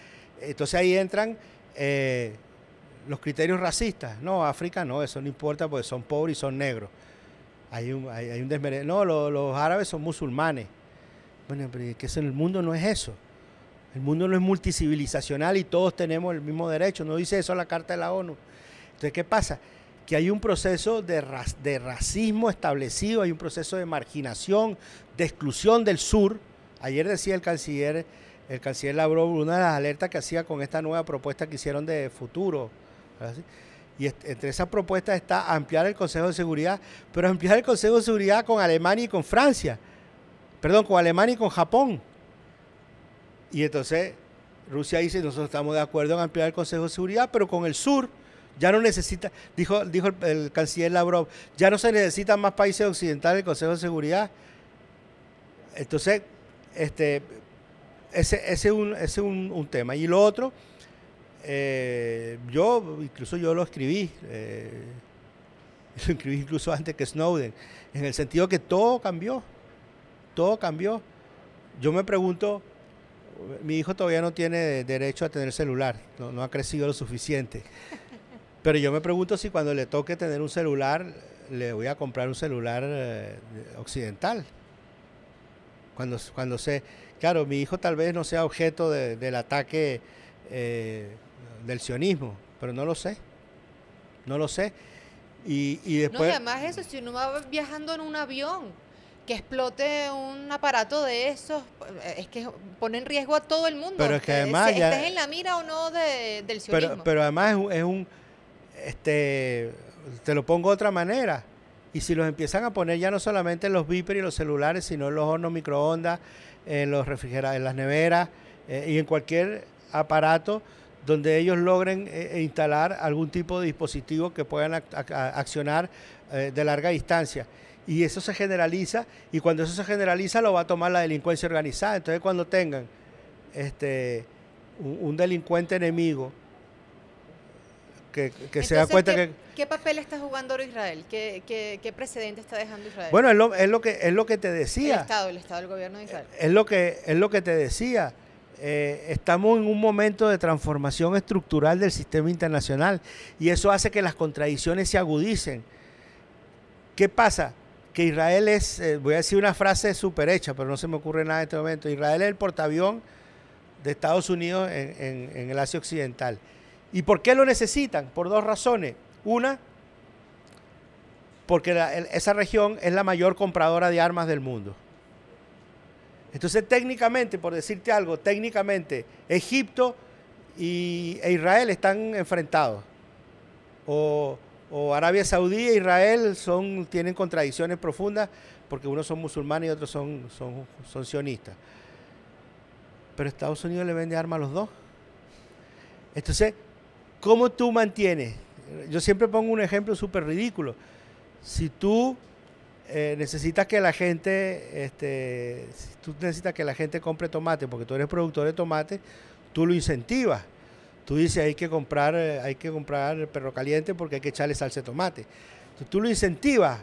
Speaker 2: entonces ahí entran eh, los criterios racistas. No, África no, eso no importa porque son pobres y son negros. Hay un, hay, un No, los árabes son musulmanes. Bueno, pero es en el mundo no es eso. El mundo no es multicivilizacional y todos tenemos el mismo derecho. No dice eso la Carta de la ONU. Entonces, ¿qué pasa? que hay un proceso de, racismo establecido, hay un proceso de marginación, de exclusión del sur. Ayer decía el canciller, el canciller Lavrov, una de las alertas que hacía con esta nueva propuesta que hicieron de futuro. Y entre esas propuestas está ampliar el Consejo de Seguridad, pero ampliar el Consejo de Seguridad con Alemania y con Francia. Perdón, con Alemania y con Japón. Y entonces Rusia dice, nosotros estamos de acuerdo en ampliar el Consejo de Seguridad, pero con el sur. Ya no necesita, dijo, dijo el, canciller Lavrov, ya no se necesitan más países occidentales en el Consejo de Seguridad. Entonces, este, ese es un, un, tema. Y lo otro, eh, yo, incluso yo lo escribí, eh, lo escribí incluso antes que Snowden, en el sentido que todo cambió, todo cambió. Yo me pregunto, mi hijo todavía no tiene derecho a tener celular, no ha crecido lo suficiente. Pero yo me pregunto si cuando le toque tener un celular, le voy a comprar un celular eh, occidental. Cuando, cuando sé, Claro, mi hijo tal vez no sea objeto del ataque eh, del sionismo, pero no lo sé. No lo sé. Y, después. No,
Speaker 1: además eso, si uno va viajando en un avión que explote un aparato de esos eh, es que pone en riesgo a todo el mundo. Pero es que además. estés en la mira o no del sionismo.
Speaker 2: Pero, además es un este, te lo pongo de otra manera. Y si los empiezan a poner ya no solamente en los vipers y los celulares, sino en los hornos microondas, en los refrigeradores, en las neveras eh, y en cualquier aparato donde ellos logren eh, eh, instalar algún tipo de dispositivo que puedan accionar de larga distancia. Y eso se generaliza y cuando eso se generaliza lo va a tomar la delincuencia organizada. Entonces cuando tengan este, un delincuente enemigo,
Speaker 1: ¿qué, papel está jugando ahora Israel? ¿Qué, precedente está dejando Israel? Bueno, es
Speaker 2: lo, que, es lo que te decía. El Estado,
Speaker 1: el Estado, el gobierno de Israel. Eh, es
Speaker 2: lo que, es lo que te decía. Eh, estamos en un momento de transformación estructural del sistema internacional y eso hace que las contradicciones se agudicen. ¿Qué pasa? Que Israel es, eh, voy a decir una frase súper hecha, pero no se me ocurre nada en este momento, Israel es el portaavión de Estados Unidos en el Asia Occidental. ¿Y por qué lo necesitan? Por dos razones. Una, porque esa región es la mayor compradora de armas del mundo. Entonces, técnicamente, por decirte algo, técnicamente, Egipto y, e Israel están enfrentados. O, Arabia Saudí e Israel son, tienen contradicciones profundas porque unos son musulmanes y otros son, son, son sionistas. Pero Estados Unidos le vende armas a los dos. Entonces, ¿Cómo tú mantienes? Yo siempre pongo un ejemplo súper ridículo. Si tú eh, necesitas que la gente, este, tú necesitas que la gente compre tomate, porque tú eres productor de tomate, tú lo incentivas. Tú dices, hay que comprar, eh, hay que comprar perro caliente porque hay que echarle salsa de tomate. tú lo incentivas.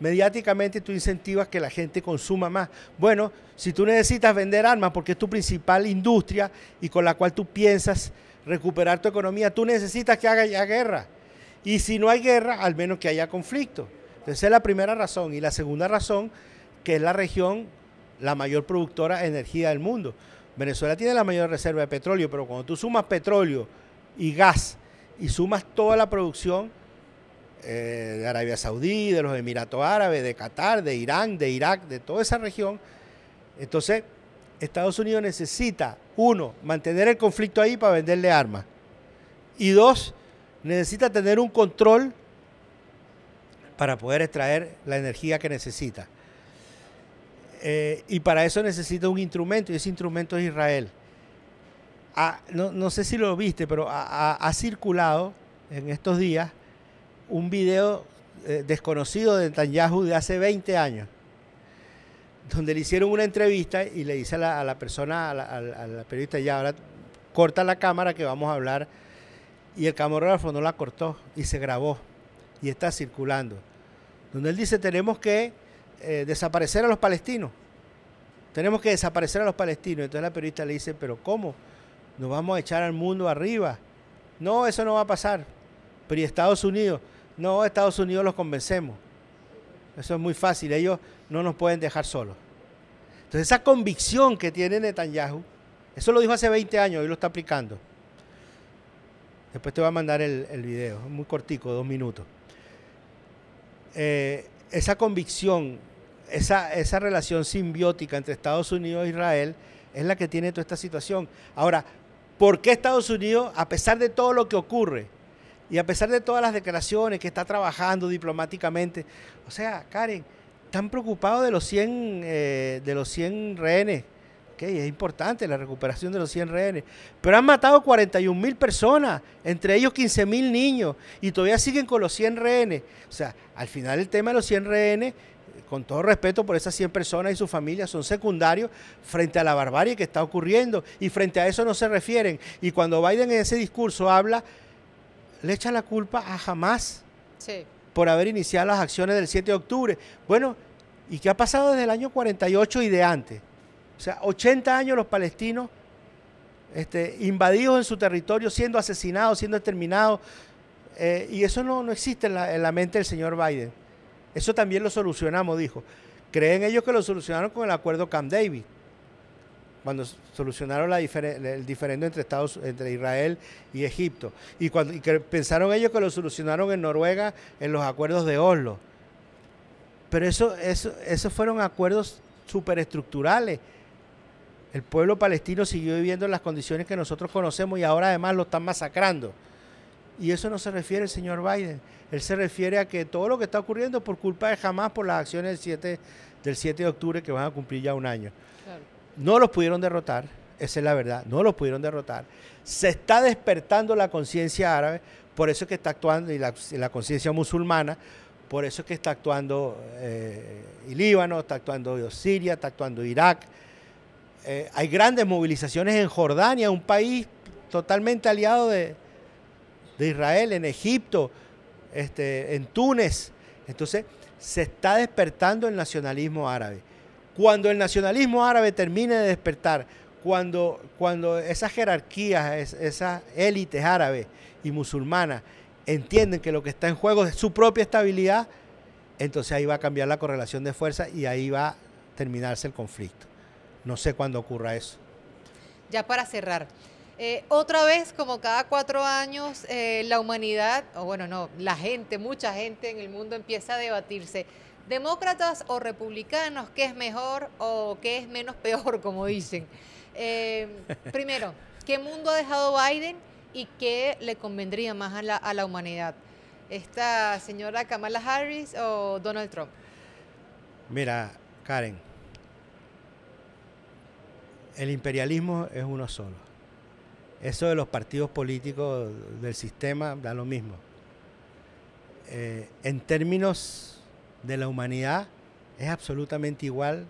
Speaker 2: Mediáticamente tú incentivas que la gente consuma más. Bueno, si tú necesitas vender armas porque es tu principal industria y con la cual tú piensas recuperar tu economía, tú necesitas que haya ya guerra. Y si no hay guerra, al menos que haya conflicto. Entonces, esa es la primera razón. Y la segunda razón, que es la región la mayor productora de energía del mundo. Venezuela tiene la mayor reserva de petróleo, pero cuando tú sumas petróleo y gas y sumas toda la producción eh, de Arabia Saudí, de los Emiratos Árabes, de Qatar, de Irán, de Irak, de toda esa región, entonces Estados Unidos necesita uno, mantener el conflicto ahí para venderle armas. Y dos, necesita tener un control para poder extraer la energía que necesita. Eh, y para eso necesita un instrumento, y ese instrumento es Israel. Ah, no, sé si lo viste, pero ha, circulado en estos días un video eh, desconocido de Netanyahu de hace 20 años, donde le hicieron una entrevista y le dice a la, persona, a la, periodista, ya ahora corta la cámara que vamos a hablar. Y el camarógrafo no la cortó y se grabó y está circulando. Donde él dice, tenemos que eh, desaparecer a los palestinos. Tenemos que desaparecer a los palestinos. Entonces la periodista le dice, pero ¿cómo? Nos vamos a echar al mundo arriba. No, eso no va a pasar. Pero ¿y Estados Unidos? No, Estados Unidos los convencemos. Eso es muy fácil. Ellos no nos pueden dejar solos. Entonces esa convicción que tiene Netanyahu, eso lo dijo hace 20 años, hoy lo está aplicando. Después te voy a mandar el, el video, muy cortico, dos minutos. Eh, esa convicción, esa, esa relación simbiótica entre Estados Unidos e Israel es la que tiene toda esta situación. Ahora, ¿por qué Estados Unidos, a pesar de todo lo que ocurre, y a pesar de todas las declaraciones que está trabajando diplomáticamente, o sea, Karen, están preocupados de los 100, eh, de los 100 rehenes. es importante la recuperación de los 100 rehenes. Pero han matado 41 mil personas, entre ellos 15.000 niños, y todavía siguen con los 100 rehenes. O sea, al final el tema de los 100 rehenes, con todo respeto por esas 100 personas y sus familias, son secundarios frente a la barbarie que está ocurriendo, y frente a eso no se refieren. Y cuando Biden en ese discurso habla, le echa la culpa a jamás. Sí por haber iniciado las acciones del 7 de octubre. Bueno, ¿y qué ha pasado desde el año 48 y de antes? O sea, 80 años los palestinos este, invadidos en su territorio, siendo asesinados, siendo exterminados. Eh, y eso no, existe en la, en la, mente del señor Biden. Eso también lo solucionamos, dijo. Creen ellos que lo solucionaron con el acuerdo Camp David cuando solucionaron el diferendo entre, Estados, entre Israel y Egipto. Y, cuando, pensaron ellos que lo solucionaron en Noruega en los acuerdos de Oslo. Pero eso, eso, esos fueron acuerdos superestructurales. El pueblo palestino siguió viviendo en las condiciones que nosotros conocemos y ahora además lo están masacrando. Y eso no se refiere al señor Biden. Él se refiere a que todo lo que está ocurriendo es por culpa de Hamas por las acciones del del 7 de octubre que van a cumplir ya un año. No los pudieron derrotar, esa es la verdad, no los pudieron derrotar. Se está despertando la conciencia árabe, por eso es que está actuando, y la, conciencia musulmana, por eso es que está actuando eh, Líbano, está actuando Siria, está actuando Irak. Eh, hay grandes movilizaciones en Jordania, un país totalmente aliado de, de Israel, en Egipto, este, en Túnez. Entonces, se está despertando el nacionalismo árabe. Cuando el nacionalismo árabe termine de despertar, cuando, cuando esas jerarquías, esas élites árabes y musulmanas entienden que lo que está en juego es su propia estabilidad, entonces ahí va a cambiar la correlación de fuerzas y ahí va a terminarse el conflicto. No sé cuándo ocurra eso.
Speaker 1: Ya para cerrar, eh, otra vez, como cada cuatro años, eh, la humanidad, o bueno, no, la gente, mucha gente en el mundo empieza a debatirse demócratas o republicanos, qué es mejor o qué es menos peor, como dicen. Eh, primero, ¿qué mundo ha dejado Biden y qué le convendría más a la, humanidad? ¿Esta señora Kamala Harris o Donald Trump?
Speaker 2: Mira, Karen, el imperialismo es uno solo. Eso de los partidos políticos del sistema da lo mismo. Eh, en términos de la humanidad es absolutamente igual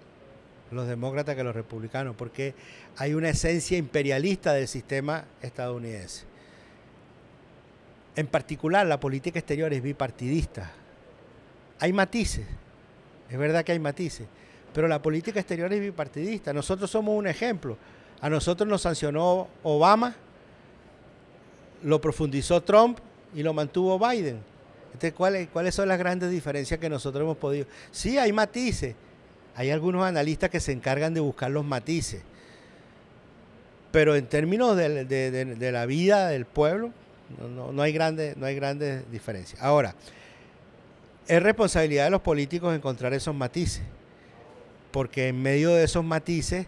Speaker 2: los demócratas que los republicanos, porque hay una esencia imperialista del sistema estadounidense. En particular, la política exterior es bipartidista. Hay matices, es verdad que hay matices, pero la política exterior es bipartidista. Nosotros somos un ejemplo. A nosotros nos sancionó Obama, lo profundizó Trump y lo mantuvo Biden cuáles, son las grandes diferencias que nosotros hemos podido. Sí, hay matices. Hay algunos analistas que se encargan de buscar los matices. Pero en términos de, la vida del pueblo, no, hay grandes, no hay grandes diferencias. Ahora, es responsabilidad de los políticos encontrar esos matices. Porque en medio de esos matices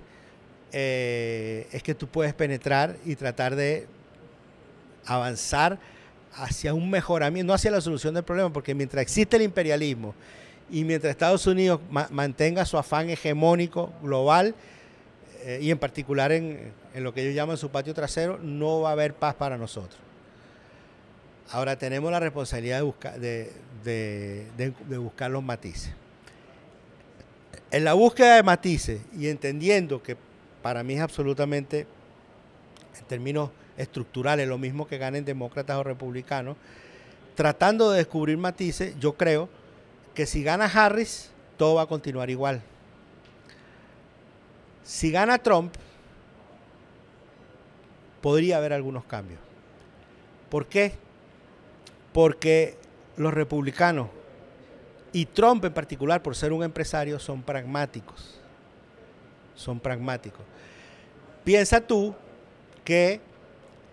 Speaker 2: eh, es que tú puedes penetrar y tratar de avanzar hacia un mejoramiento, no hacia la solución del problema, porque mientras existe el imperialismo y mientras Estados Unidos mantenga su afán hegemónico global, eh, y en particular en, lo que ellos llaman su patio trasero, no va a haber paz para nosotros. Ahora tenemos la responsabilidad de, buscar, de, de, buscar los matices. En la búsqueda de matices y entendiendo que para mí es absolutamente, en términos estructurales, lo mismo que ganen demócratas o republicanos, tratando de descubrir matices, yo creo que si gana Harris, todo va a continuar igual. Si gana Trump, podría haber algunos cambios. ¿Por qué? Porque los republicanos, y Trump en particular, por ser un empresario, son pragmáticos. Son pragmáticos. Piensa tú que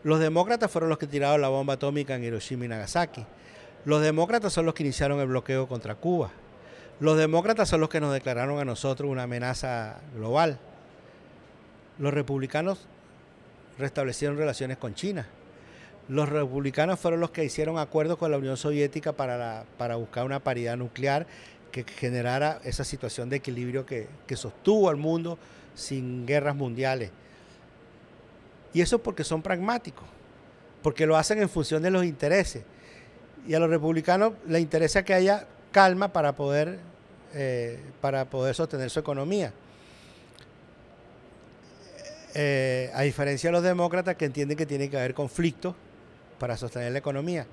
Speaker 2: los demócratas fueron los que tiraron la bomba atómica en Hiroshima y Nagasaki. Los demócratas son los que iniciaron el bloqueo contra Cuba. Los demócratas son los que nos declararon a nosotros una amenaza global. Los republicanos restablecieron relaciones con China. Los republicanos fueron los que hicieron acuerdos con la Unión Soviética para, buscar una paridad nuclear que generara esa situación de equilibrio que, que sostuvo al mundo sin guerras mundiales. Y eso porque son pragmáticos, porque lo hacen en función de los intereses. Y a los republicanos les interesa que haya calma para poder, eh, para poder sostener su economía. Eh, a diferencia de los demócratas que entienden que tiene que haber conflictos para sostener la economía.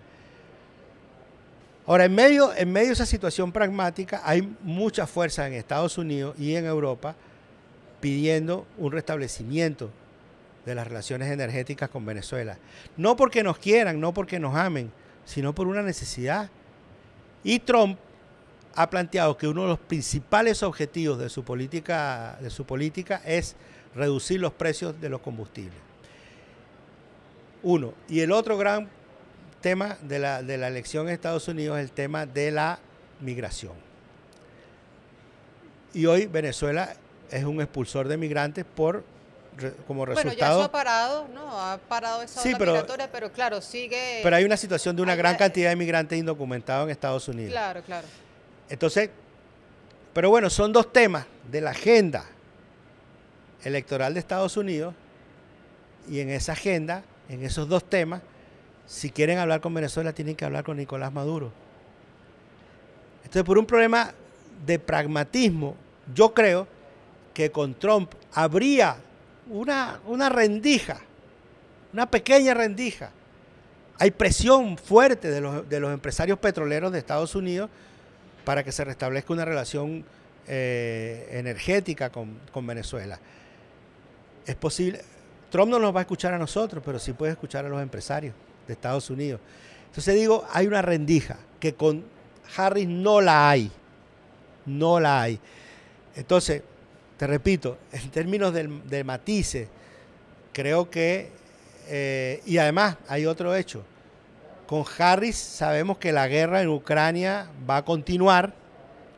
Speaker 2: Ahora, en medio, en medio de esa situación pragmática, hay mucha fuerza en Estados Unidos y en Europa pidiendo un restablecimiento de las relaciones energéticas con Venezuela. No porque nos quieran, no porque nos amen, sino por una necesidad. Y Trump ha planteado que uno de los principales objetivos de su política, de su política es reducir los precios de los combustibles. Uno. Y el otro gran tema de la, de la elección en Estados Unidos es el tema de la migración. Y hoy Venezuela es un expulsor de migrantes por como resultado. Bueno, ya eso ha
Speaker 1: parado, ¿no? Ha parado esa sí, pero, pero claro, sigue. Pero
Speaker 2: hay una situación de una gran cantidad de inmigrantes indocumentados en Estados Unidos. Claro, claro. Entonces, pero bueno, son dos temas de la agenda electoral de Estados Unidos y en esa agenda, en esos dos temas, si quieren hablar con Venezuela tienen que hablar con Nicolás Maduro. Entonces, por un problema de pragmatismo, yo creo que con Trump habría una, rendija, una pequeña rendija. Hay presión fuerte de los, empresarios petroleros de Estados Unidos para que se restablezca una relación eh, energética con, con, Venezuela. Es posible, Trump no nos va a escuchar a nosotros, pero sí puede escuchar a los empresarios de Estados Unidos. Entonces digo, hay una rendija que con Harris no la hay, no la hay. Entonces, te repito, en términos del, de matices, creo que, eh, y además hay otro hecho, con Harris sabemos que la guerra en Ucrania va a continuar,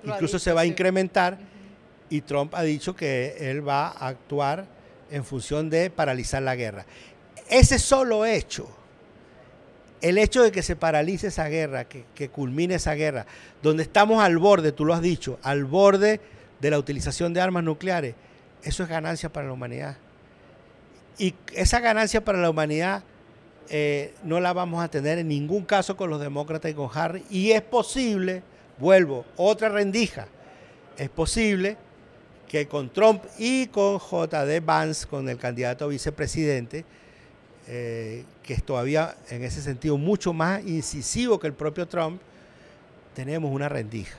Speaker 2: incluso se va a incrementar, y Trump ha dicho que él va a actuar en función de paralizar la guerra. Ese solo hecho, el hecho de que se paralice esa guerra, que culmine esa guerra, donde estamos al borde, tú lo has dicho, al borde de la utilización de armas nucleares, eso es ganancia para la humanidad. Y esa ganancia para la humanidad eh, no la vamos a tener en ningún caso con los demócratas y con Harry. Y es posible, vuelvo, otra rendija, es posible que con Trump y con JD Vance, con el candidato a vicepresidente, eh, que es todavía en ese sentido mucho más incisivo que el propio Trump, tenemos una rendija.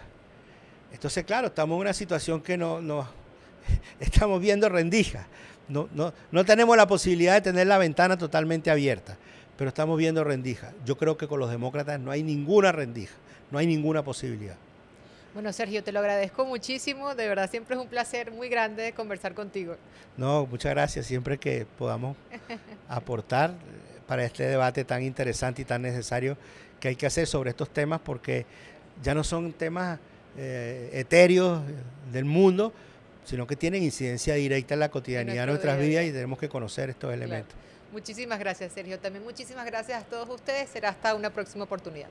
Speaker 2: Entonces, claro, estamos en una situación que no, estamos viendo rendijas. No, no, no, tenemos la posibilidad de tener la ventana totalmente abierta, pero estamos viendo rendijas. Yo creo que con los demócratas no hay ninguna rendija, no hay ninguna posibilidad.
Speaker 1: Bueno, Sergio, te lo agradezco muchísimo. De verdad, siempre es un placer muy grande conversar contigo.
Speaker 2: No, muchas gracias. Siempre que podamos aportar eh, para este debate tan interesante y tan necesario que hay que hacer sobre estos temas, porque ya no son temas eh, etéreos del mundo, sino que tienen incidencia directa en la cotidianidad de nuestras vidas y tenemos que conocer estos elementos.
Speaker 1: Muchísimas gracias, Sergio. También muchísimas gracias a todos ustedes. Será hasta una próxima oportunidad.